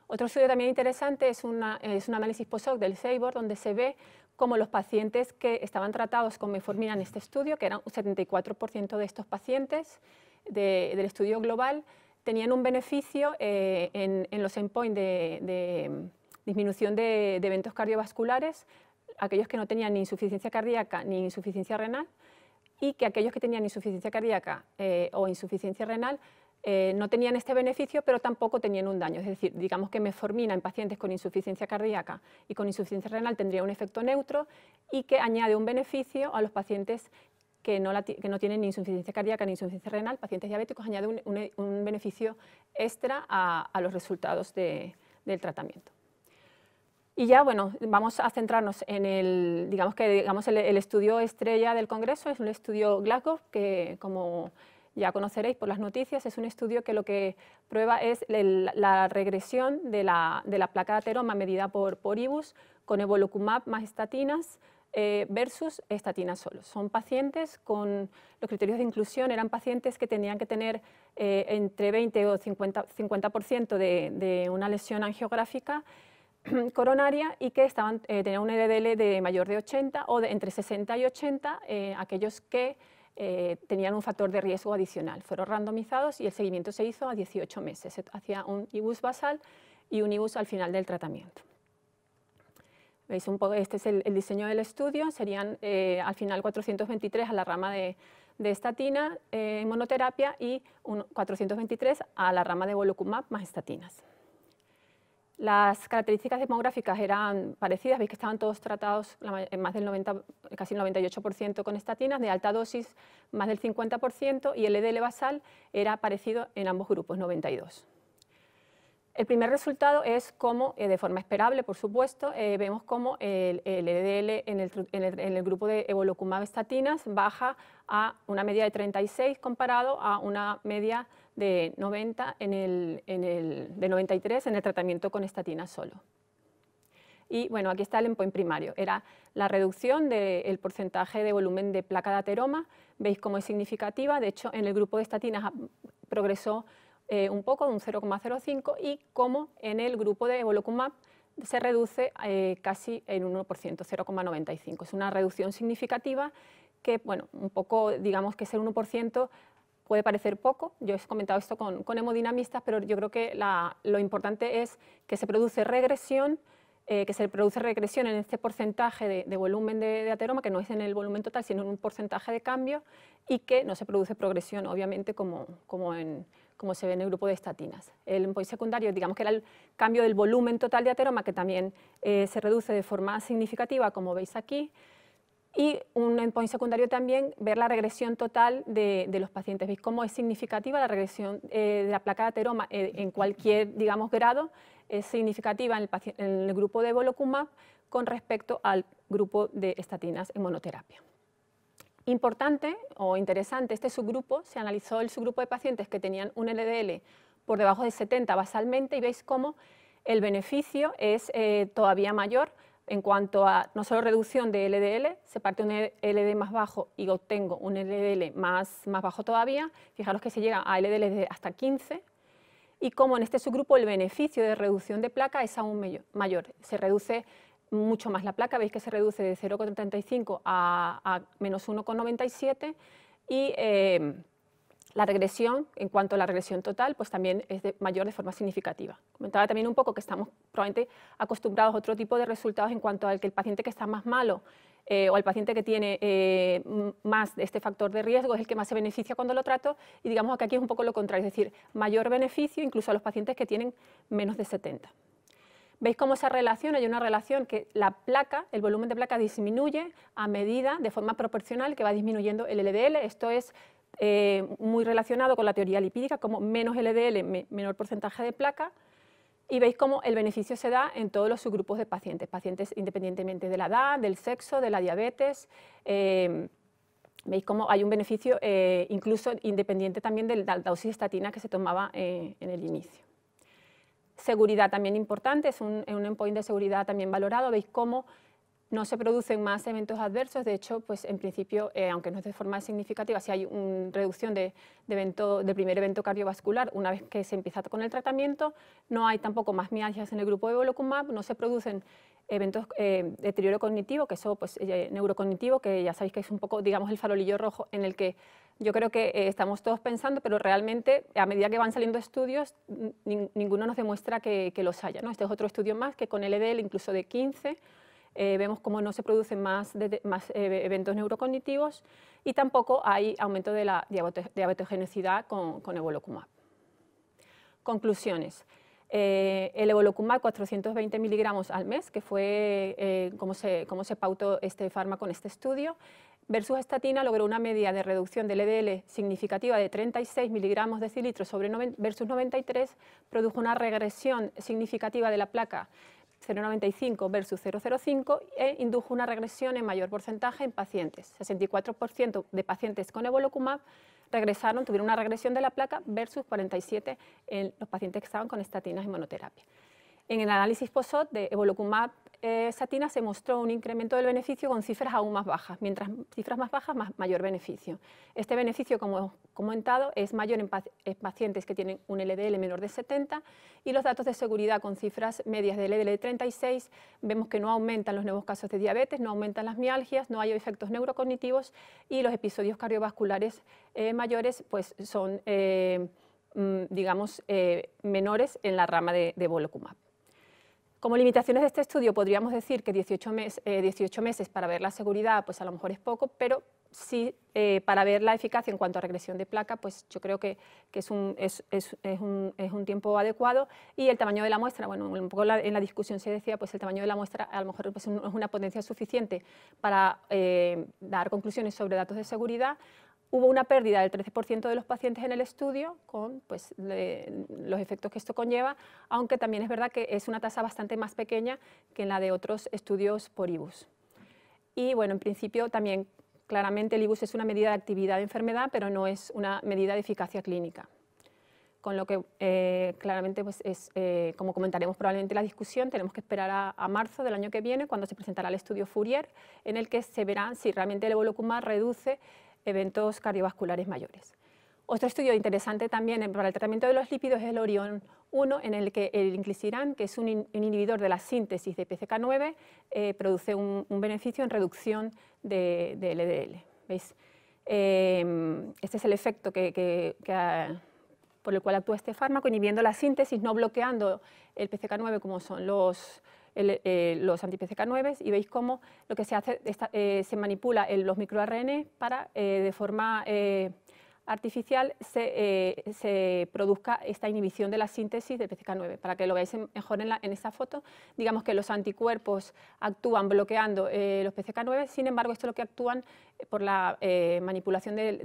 Otro estudio también interesante es, un análisis POSOC del SEIBOR, donde se ve cómo los pacientes que estaban tratados con meformina en este estudio, que eran un 74% de estos pacientes del estudio global, tenían un beneficio eh, en, los endpoints de, disminución de, eventos cardiovasculares, aquellos que no tenían ni insuficiencia cardíaca ni insuficiencia renal, y que aquellos que tenían insuficiencia cardíaca eh, o insuficiencia renal eh, no tenían este beneficio, pero tampoco tenían un daño. Es decir, digamos que meformina en pacientes con insuficiencia cardíaca y con insuficiencia renal tendría un efecto neutro y que añade un beneficio a los pacientes que no, tienen ni insuficiencia cardíaca ni insuficiencia renal, pacientes diabéticos, añade un, beneficio extra a, los resultados del tratamiento. Y ya, bueno, vamos a centrarnos en el, digamos que digamos el, estudio estrella del Congreso, es un estudio Glasgow, que como ya conoceréis por las noticias, es un estudio que lo que prueba es la regresión de la, de la placa de ateroma medida por, por IBUS con evolucumab más estatinas eh, versus estatina solo. Son pacientes con los criterios de inclusión, eran pacientes que tenían que tener eh, entre 20 o 50%, de, una lesión angiográfica [clears throat] coronaria y que estaban, eh, tenían un LDL e de mayor de 80 o de entre 60 y 80, aquellos que tenían un factor de riesgo adicional. Fueron randomizados y el seguimiento se hizo a 18 meses. Se hacía un IBUS basal y un IBUS al final del tratamiento. Este es el, diseño del estudio, serían eh, al final 423 a la rama de, estatina en eh, monoterapia y 423 a la rama de volucumab más estatinas. Las características demográficas eran parecidas, veis que estaban todos tratados en más del 90, casi el 98% con estatinas, de alta dosis más del 50% y el EDL basal era parecido en ambos grupos, 92%. El primer resultado es cómo, eh, de forma esperable, por supuesto, eh, vemos cómo el, EDL LDL e en el, grupo de evolocumab estatinas baja a una media de 36 comparado a una media de, 90 en el, de 93 en el tratamiento con estatinas solo. Y bueno, aquí está el endpoint primario. Era la reducción del porcentaje de volumen de placa de ateroma. Veis cómo es significativa. De hecho, en el grupo de estatinas progresó eh, un poco, un 0,05, y como en el grupo de Evolocumab se reduce eh, casi en un 1%, 0,95. Es una reducción significativa que, bueno, un poco, digamos que ese 1% puede parecer poco. Yo he comentado esto con, hemodinamistas, pero yo creo que lo importante es que se produce regresión, eh, que se produce regresión en este porcentaje de, volumen de, ateroma, que no es en el volumen total, sino en un porcentaje de cambio, y que no se produce progresión, obviamente, como, como en como se ve en el grupo de estatinas. El endpoint secundario, digamos que era el cambio del volumen total de ateroma, que también eh, se reduce de forma significativa, como veis aquí. Y un endpoint secundario también, ver la regresión total de, los pacientes. ¿Veis cómo es significativa la regresión eh, de la placa de ateroma eh, en cualquier, digamos, grado? Es significativa en el, grupo de Volocumab con respecto al grupo de estatinas en monoterapia. Importante o interesante, este subgrupo, se analizó el subgrupo de pacientes que tenían un LDL por debajo de 70 basalmente y veis cómo el beneficio es eh, todavía mayor en cuanto a no solo reducción de LDL, se parte un LDL más bajo y obtengo un LDL más, más bajo todavía, fijaros que se llega a LDL de hasta 15, y como en este subgrupo el beneficio de reducción de placa es aún mayor, se reduce mucho más la placa, veis que se reduce de 0,35 a, a, menos 1,97 y eh, la regresión, en cuanto a la regresión total, pues también es de, mayor de forma significativa. Comentaba también un poco que estamos probablemente acostumbrados a otro tipo de resultados en cuanto al que el paciente que está más malo eh, o al paciente que tiene eh, más de este factor de riesgo es el que más se beneficia cuando lo trato y digamos que aquí es un poco lo contrario, es decir, mayor beneficio incluso a los pacientes que tienen menos de 70. ¿Veis cómo esa relación? Hay una relación que la placa, el volumen de placa disminuye a medida, de forma proporcional, que va disminuyendo el LDL. Esto es eh, muy relacionado con la teoría lipídica, como menos LDL, menor porcentaje de placa. Y veis cómo el beneficio se da en todos los subgrupos de pacientes, pacientes independientemente de la edad, del sexo, de la diabetes. Eh, veis cómo hay un beneficio eh, incluso independiente también de la dosis estatina que se tomaba en el inicio. Seguridad también importante, es un, un endpoint de seguridad también valorado. Veis cómo no se producen más eventos adversos, de hecho, pues en principio, eh, aunque no es de forma significativa, si hay una reducción de, evento, del primer evento cardiovascular una vez que se empieza con el tratamiento, no hay tampoco más mialgias en el grupo de Volocumab, no se producen eventos eh, deterioro cognitivo, que eso, pues, eh, neurocognitivo, que ya sabéis que es un poco, digamos, el farolillo rojo en el que yo creo que eh, estamos todos pensando, pero realmente a medida que van saliendo estudios, ninguno nos demuestra que, los haya. Este es otro estudio más que con LDL, e incluso de 15, eh, vemos cómo no se producen más, eventos neurocognitivos y tampoco hay aumento de la diabetogenicidad con, con evolocumab. Conclusiones. Eh, el evolocumab 420 miligramos al mes, que fue eh, como, se, pautó este fármaco en este estudio, versus estatina logró una media de reducción del EDL significativa de 36 miligramos de sobre versus 93, produjo una regresión significativa de la placa 0,95 versus 0,05 e indujo una regresión en mayor porcentaje en pacientes. 64% de pacientes con evolocumab regresaron, tuvieron una regresión de la placa versus 47 en los pacientes que estaban con estatinas y monoterapia. En el análisis POSOT de evolocumab eh, Satina se mostró un incremento del beneficio con cifras aún más bajas. Mientras cifras más bajas, más, mayor beneficio. Este beneficio, como comentado, es mayor en, pacientes que tienen un LDL menor de 70 y los datos de seguridad con cifras medias de LDL de 36 vemos que no aumentan los nuevos casos de diabetes, no aumentan las mialgias, no hay efectos neurocognitivos y los episodios cardiovasculares eh, mayores pues, son, eh, mm, digamos, menores en la rama de, de como limitaciones de este estudio podríamos decir que 18, eh, meses para ver la seguridad pues a lo mejor es poco, pero sí eh, para ver la eficacia en cuanto a regresión de placa, pues yo creo que, es, un, es, un, tiempo adecuado y el tamaño de la muestra, bueno, un poco en la discusión se decía, pues el tamaño de la muestra a lo mejor no pues, es una potencia suficiente para eh, dar conclusiones sobre datos de seguridad, Hubo una pérdida del 13% de los pacientes en el estudio con pues, los efectos que esto conlleva, aunque también es verdad que es una tasa bastante más pequeña que en la de otros estudios por IBUS. Y bueno, en principio también claramente el IBUS es una medida de actividad de enfermedad, pero no es una medida de eficacia clínica. Con lo que eh, claramente, pues es, eh, como comentaremos probablemente en la discusión, tenemos que esperar a, marzo del año que viene, cuando se presentará el estudio Fourier, en el que se verá si realmente el evolocumab reduce eventos cardiovasculares mayores. Otro estudio interesante también para el tratamiento de los lípidos es el Orión 1, en el que el inclisiran, que es un, inhibidor de la síntesis de PCK9, eh, produce un, beneficio en reducción de, LDL. Em, este es el efecto que, por el cual actúa este fármaco, inhibiendo la síntesis, no bloqueando el PCK9 como son los, eh, los anti 9 y veis cómo lo que se hace esta, eh, se manipula en los microRNs para eh, de forma eh, artificial eh, se, produzca esta inhibición de la síntesis del pck 9 Para que lo veáis mejor en, esta foto, digamos que los anticuerpos actúan bloqueando eh, los pck 9 sin embargo, esto es lo que actúan eh, por la manipulación del,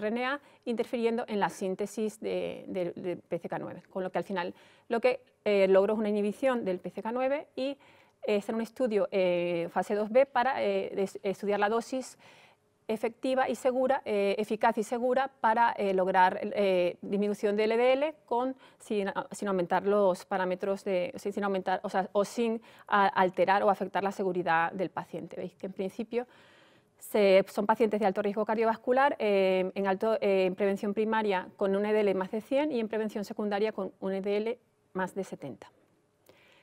RNA, interfiriendo en la síntesis del de, PCK9, con lo que al final lo que logro es una inhibición del PCK9 y es en un estudio fase 2B para estudiar la dosis efectiva y segura, eh, eficaz y segura para eh, lograr eh, disminución del LDL con, ah, sin, aumentar los parámetros, sin, aumentar, o, sea, o sin alterar o afectar la seguridad del paciente. Veis que en principio se, son pacientes de alto riesgo cardiovascular en, alto, en prevención primaria con un EDL más de 100 y en prevención secundaria con un EDL más de 70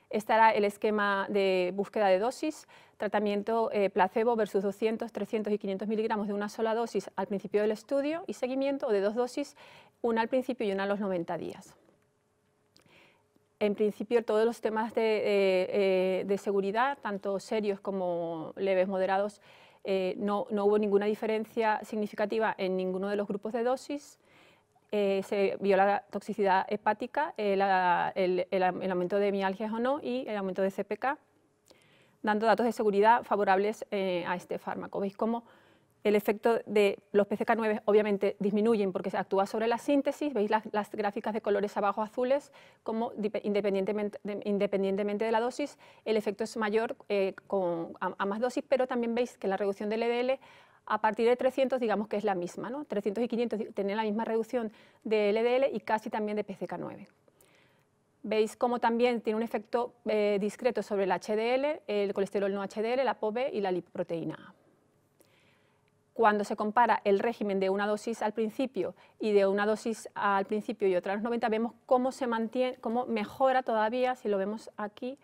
estará el esquema de búsqueda de dosis, tratamiento eh, placebo versus 200, 300 y 500 miligramos de una sola dosis al principio del estudio y seguimiento de dos dosis, una al principio y una a los 90 días. En principio, todos los temas de, eh, eh, seguridad, tanto serios como leves, moderados, no, no, hubo ninguna diferencia significativa en ninguno de los grupos de dosis. Eh, se vio la toxicidad hepática, eh, el, aumento de mialgias o no y el aumento de CPK, dando datos de seguridad favorables eh, a este fármaco. Veis cómo el efecto de los PCK9 obviamente disminuyen porque se actúa sobre la síntesis, veis las, gráficas de colores abajo azules, como independientemente de, independientemente de la dosis, el efecto es mayor con, a, a, más dosis, pero también veis que la reducción del LDL e a partir de 300, digamos que es la misma, ¿no? 300 y 500 tienen la misma reducción de LDL y casi también de PCK9. Veis cómo también tiene un efecto eh, discreto sobre el HDL, el colesterol no HDL, la POB y la lipoproteína A. Cuando se compara el régimen de una dosis al principio y de una dosis al principio y otra a los 90, vemos cómo se mantiene, cómo mejora todavía, si lo vemos aquí,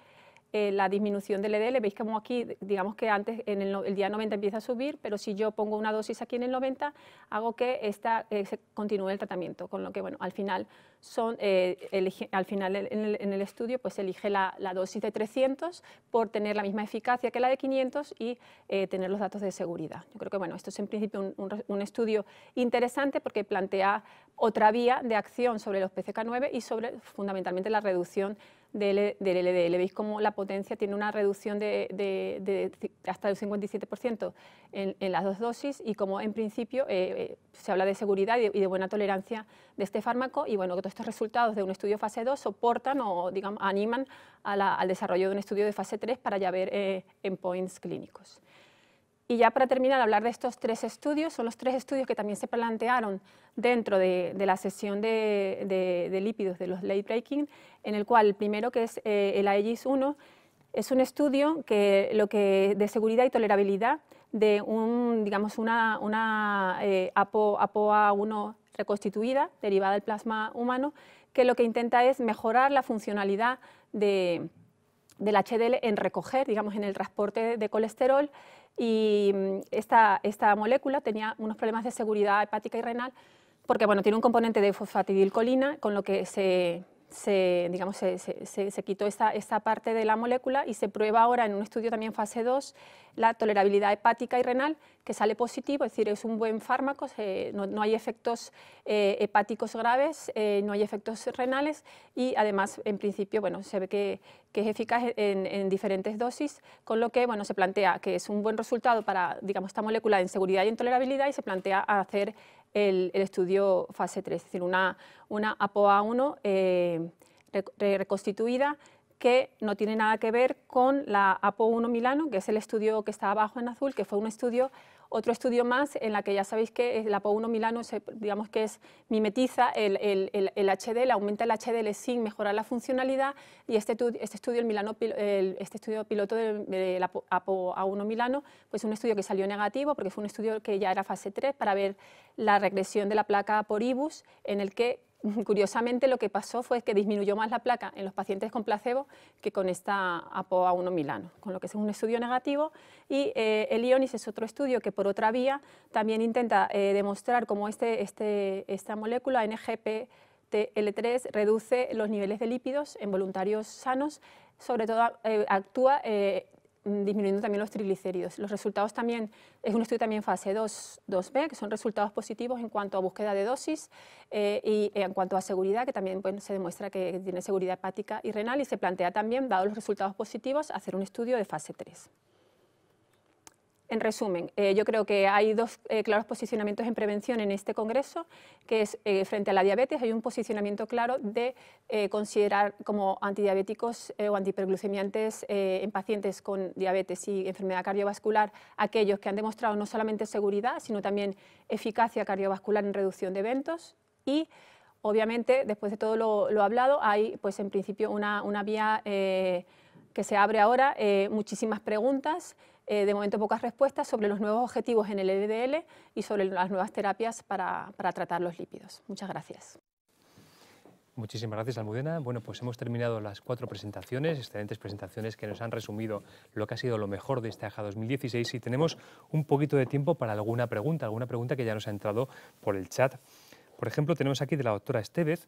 eh, la disminución del LDL. E Veis como aquí, digamos que antes en el, día 90 empieza a subir, pero si yo pongo una dosis aquí en el 90, hago que esta, eh, se continúe el tratamiento, con lo que, bueno, al final son, eh, al final en el, estudio pues elige la, dosis de 300 por tener la misma eficacia que la de 500 y eh, tener los datos de seguridad. Yo creo que bueno, esto es en principio un, un, estudio interesante porque plantea otra vía de acción sobre los PCK9 y sobre fundamentalmente la reducción del, LDL. Veis cómo la potencia tiene una reducción de, de, hasta el 57% en, las dos dosis y como en principio eh, se habla de seguridad y de, y de, buena tolerancia de este fármaco y bueno, que estos resultados de un estudio fase 2 soportan o digamos, animan al desarrollo de un estudio de fase 3 para ya ver eh, endpoints clínicos. Y ya para terminar, hablar de estos tres estudios, son los tres estudios que también se plantearon dentro de, la sesión de, lípidos de los late breaking, en el cual el primero que es eh, el AEGIS-1 es un estudio que, lo que, de seguridad y tolerabilidad de un, digamos, una, una eh, APO, APOA1 constituida, derivada del plasma humano, que lo que intenta es mejorar la funcionalidad del HDL en recoger, digamos, en el transporte de colesterol. Y mm, esta, esta molécula tenía unos problemas de seguridad hepática y renal porque bueno, tiene un componente de fosfatidilcolina, con lo que se se, digamos, se, quitó esta, esta, parte de la molécula y se prueba ahora en un estudio también fase 2 la tolerabilidad hepática y renal, que sale positivo, es decir, es un buen fármaco, no, hay efectos eh, hepáticos graves, eh, no hay efectos renales y además, en principio, bueno, se ve que, es eficaz en, diferentes dosis, con lo que bueno, se plantea que es un buen resultado para digamos, esta molécula en seguridad y en tolerabilidad y se plantea hacer el, estudio fase 3, es decir, una, una APOA1 eh, reconstituida que no tiene nada que ver con la APO1 Milano, que es el estudio que está abajo en azul, que fue un estudio otro estudio más en la que ya sabéis que el apo 1 Milano, se, digamos que es mimetiza el, el, el, HDL, aumenta el HDL sin mejorar la funcionalidad y este, este estudio, el Milano, este estudio piloto del apo la 1 Milano, pues un estudio que salió negativo porque fue un estudio que ya era fase 3 para ver la regresión de la placa por IBUS en el que [laughs] curiosamente lo que pasó fue que disminuyó más la placa en los pacientes con placebo que con esta APOA 1 Milano, con lo que es un estudio negativo. Y eh, el IONIS es otro estudio que por otra vía también intenta eh, demostrar cómo este, este esta molécula tl 3 reduce los niveles de lípidos en voluntarios sanos, sobre todo eh, actúa Mm, disminuyendo también los triglicéridos. Los resultados también, es un estudio también fase 2, b que son resultados positivos en cuanto a búsqueda de dosis eh, y en cuanto a seguridad, que también se demuestra que tiene seguridad hepática y renal y se plantea también, dado los resultados positivos, hacer un estudio de fase 3. En resumen, eh, yo creo que hay dos eh, claros posicionamientos en prevención en este Congreso, que es eh, frente a la diabetes, hay un posicionamiento claro de considerar como antidiabéticos o antiperglucemiantes en pacientes con diabetes y enfermedad cardiovascular aquellos que han demostrado no solamente seguridad, sino también eficacia cardiovascular en reducción de eventos y obviamente, después de todo lo, hablado, hay, pues, en principio, una, vía que se abre ahora, muchísimas preguntas eh, de momento pocas respuestas sobre los nuevos objetivos en el LDL e y sobre las nuevas terapias para, para tratar los lípidos. Muchas gracias. Muchísimas gracias, Almudena. Bueno, pues hemos terminado las cuatro presentaciones, excelentes presentaciones que nos han resumido lo que ha sido lo mejor de este AJA 2016 y tenemos un poquito de tiempo para alguna pregunta, alguna pregunta que ya nos ha entrado por el chat. Por ejemplo, tenemos aquí de la doctora Estevez,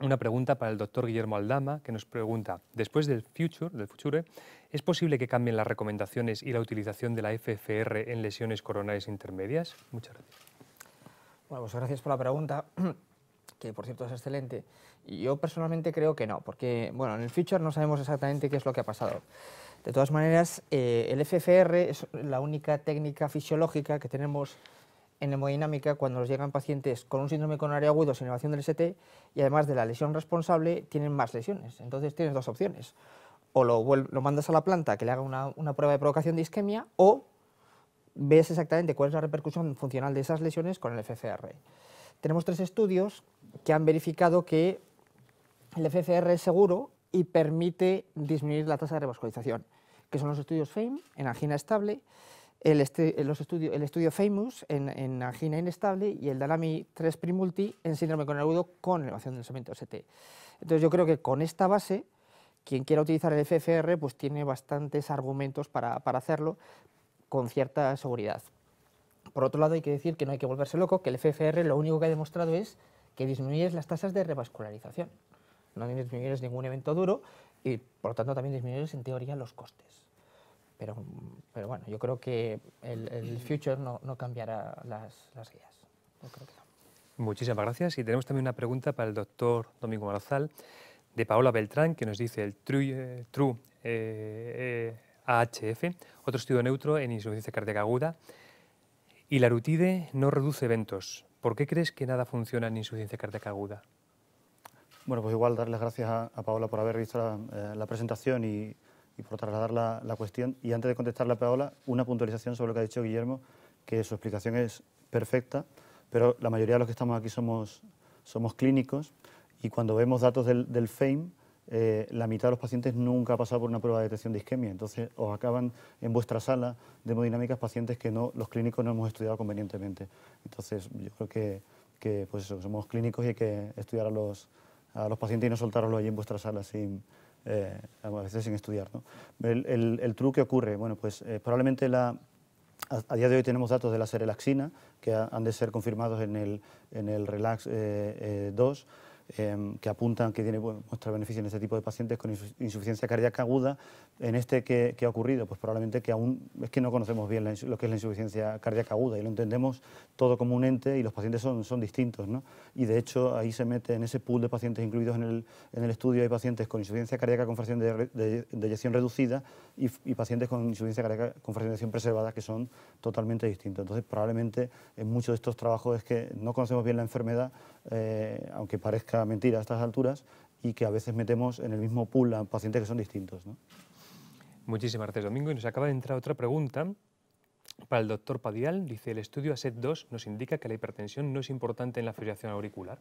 una pregunta para el doctor Guillermo Aldama, que nos pregunta, después del Future, del Future, ¿es posible que cambien las recomendaciones y la utilización de la FFR en lesiones coronarias intermedias? Muchas gracias. Bueno, pues gracias por la pregunta, [clears throat] que por cierto es excelente. Yo personalmente creo que no, porque bueno, en el Future no sabemos exactamente qué es lo que ha pasado. De todas maneras, eh, el FFR es la única técnica fisiológica que tenemos en hemodinámica cuando nos llegan pacientes con un síndrome coronario agudo sin elevación del ST y además de la lesión responsable tienen más lesiones. Entonces tienes dos opciones. O lo, mandas a la planta que le haga una, prueba de provocación de isquemia o ves exactamente cuál es la repercusión funcional de esas lesiones con el FCR. Tenemos tres estudios que han verificado que el FCR es seguro y permite disminuir la tasa de revascularización, que son los estudios FAME en angina estable el, los estudio, el estudio FAMOUS en, angina inestable y el Dalami 3 Primulti en síndrome agudo con elevación del segmento ST. Entonces yo creo que con esta base, quien quiera utilizar el FFR pues tiene bastantes argumentos para, para hacerlo con cierta seguridad. Por otro lado hay que decir que no hay que volverse loco, que el FFR lo único que ha demostrado es que disminuyes las tasas de revascularización. No disminuyes ningún evento duro y por lo tanto también disminuyes en teoría los costes. Pero, bueno, yo creo que el, mm. future no, cambiará las, guías. Muchísimas gracias. Y tenemos también una pregunta para el doctor Domingo Marazal de Paola Beltrán, que nos dice el True, eh, true eh, eh, AHF, otro estudio neutro en insuficiencia cardíaca aguda. Y la rutide no reduce eventos. ¿Por qué crees que nada funciona en insuficiencia cardíaca aguda? Bueno, pues igual darles gracias a, Paola por haber visto la presentación y y por trasladar la, la cuestión. Y antes de contestarle a Paola, una puntualización sobre lo que ha dicho Guillermo, que su explicación es perfecta, pero la mayoría de los que estamos aquí somos, somos clínicos y cuando vemos datos del, del FAME, eh, la mitad de los pacientes nunca ha pasado por una prueba de detección de isquemia. Entonces, os acaban en vuestra sala de hemodinámicas pacientes que no, los clínicos no hemos estudiado convenientemente. Entonces, yo creo que, que pues somos clínicos y hay que estudiar a los, a los pacientes y no soltarlos allí en vuestra sala sin, eh, a veces sin estudiar. ¿no? El, el, truco que ocurre, bueno, pues eh, probablemente la, a, día de hoy tenemos datos de la serelaxina que han de ser confirmados en el, en el RELAX 2. Eh, Em, que apuntan que tiene bueno, muestra beneficio en este tipo de pacientes con insuficiencia cardíaca aguda. En este que, ha ocurrido, pues probablemente que aún es que no conocemos bien lo que es la insuficiencia cardíaca aguda y lo entendemos todo como un ente y los pacientes son, distintos. Y de hecho ahí se mete en ese pool de pacientes incluidos en el, estudio, hay pacientes con insuficiencia cardíaca con fracción de, de, eyección reducida y, y, pacientes con insuficiencia cardíaca con fracción de eyección preservada que son totalmente distintos. Entonces probablemente en muchos de estos trabajos es que no conocemos bien la enfermedad eh, aunque parezca mentira a estas alturas, y que a veces metemos en el mismo pool a pacientes que son distintos. Muchísimas gracias, Domingo. Y nos acaba de entrar otra pregunta para el doctor Padial. Dice, el estudio ASET2 nos indica que la hipertensión no es importante en la fibrilación auricular.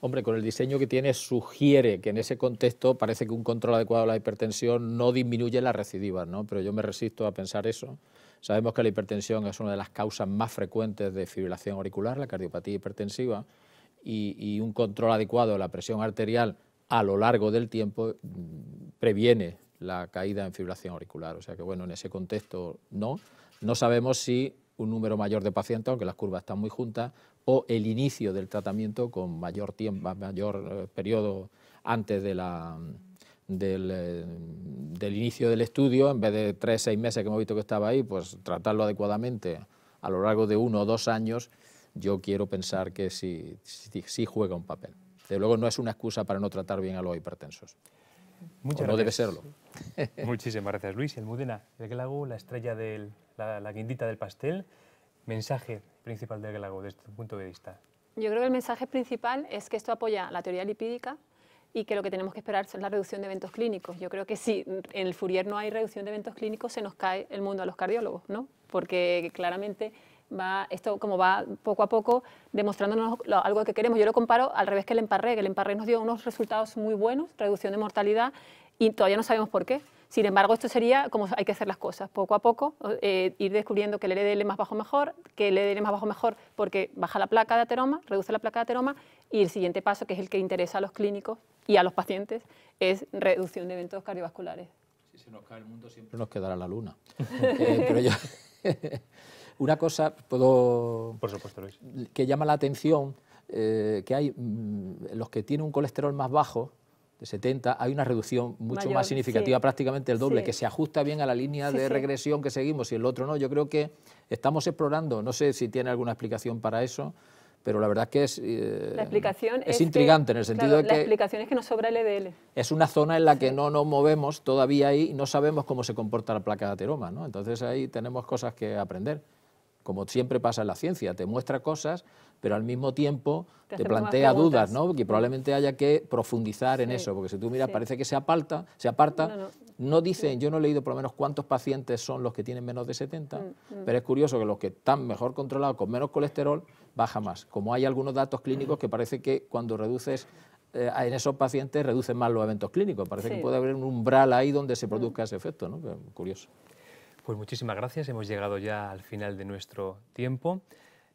Hombre, con el diseño que tiene sugiere que en ese contexto parece que un control adecuado de la hipertensión no disminuye las recidivas, ¿no? Pero yo me resisto a pensar eso Sabemos que la hipertensión es una de las causas más frecuentes de fibrilación auricular, la cardiopatía hipertensiva, y, un control adecuado de la presión arterial a lo largo del tiempo mm, previene la caída en fibrilación auricular. O sea que, bueno, en ese contexto no. No sabemos si un número mayor de pacientes, aunque las curvas están muy juntas, o el inicio del tratamiento con mayor tiempo, mayor eh, periodo antes de la, mm, del, eh, del inicio del estudio, en vez de tres, seis meses que hemos visto que estaba ahí, pues tratarlo adecuadamente a lo largo de uno o dos años, yo quiero pensar que sí, juega un papel. Desde luego no es una excusa para no tratar bien a los hipertensos. no debe serlo. [laughs] Muchísimas gracias, Luis. El Mudena, el Glago, la estrella, de la, la guindita del pastel. Mensaje principal del Glago desde tu punto de vista. Yo creo que el mensaje principal es que esto apoya la teoría lipídica, y que lo que tenemos que esperar son la reducción de eventos clínicos. Yo creo que si en el Fourier no hay reducción de eventos clínicos, se nos cae el mundo a los cardiólogos, ¿no? Porque claramente va, esto como va poco a poco demostrándonos algo que queremos. Yo lo comparo al revés que el emparré, que el emparré nos dio unos resultados muy buenos, reducción de mortalidad, y todavía no sabemos por qué. Sin embargo, esto sería como hay que hacer las cosas, poco a poco, eh, ir descubriendo que el LDL e más bajo mejor, que el LDL e más bajo mejor porque baja la placa de ateroma, reduce la placa de ateroma, y el siguiente paso, que es el que interesa a los clínicos y a los pacientes, es reducción de eventos cardiovasculares. Si se nos cae el mundo siempre nos quedará la luna. [laughs] [laughs] Una cosa puedo, que llama la atención, eh, que hay mm, los que tienen un colesterol más bajo, de 70, hay una reducción mucho más significativa, prácticamente el doble, que se ajusta bien a la línea de regresión que seguimos y el otro no. Yo creo que estamos explorando, no sé si tiene alguna explicación para eso, pero la verdad es que es, eh, la explicación es, intrigante en el sentido de que... La explicación es que nos sobra el EDL. Es una zona en la que no nos movemos todavía ahí, no sabemos cómo se comporta la placa de ateroma, ¿no? Entonces ahí tenemos cosas que aprender, como siempre pasa en la ciencia, te muestra cosas pero al mismo tiempo te, plantea dudas, ¿no? Que probablemente haya que profundizar en eso, porque si tú miras, parece que se aparta, se aparta. No, dicen, yo no he leído por lo menos cuántos pacientes son los que tienen menos de 70, mm, mm. pero es curioso que los que están mejor controlados, con menos colesterol, baja más. Como hay algunos datos clínicos mm. que parece que cuando reduces eh, en esos pacientes reducen más los eventos clínicos. Parece que puede haber un umbral ahí donde se produzca ese efecto, ¿no? Curioso. Pues muchísimas gracias, hemos llegado ya al final de nuestro tiempo.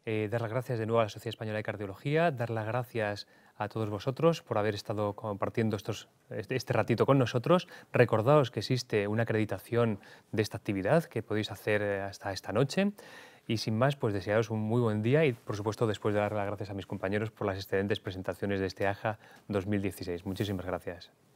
Eh, dar las gracias de nuevo a la Sociedad Española de Cardiología, dar las gracias a todos vosotros por haber estado compartiendo este, este ratito con nosotros. Recordaos que existe una acreditación de esta actividad que podéis hacer eh, hasta esta noche. Y sin más, pues desearos un muy buen día y, por supuesto, después de dar las gracias a mis compañeros por las excelentes presentaciones de este AJA 2016. Muchísimas gracias.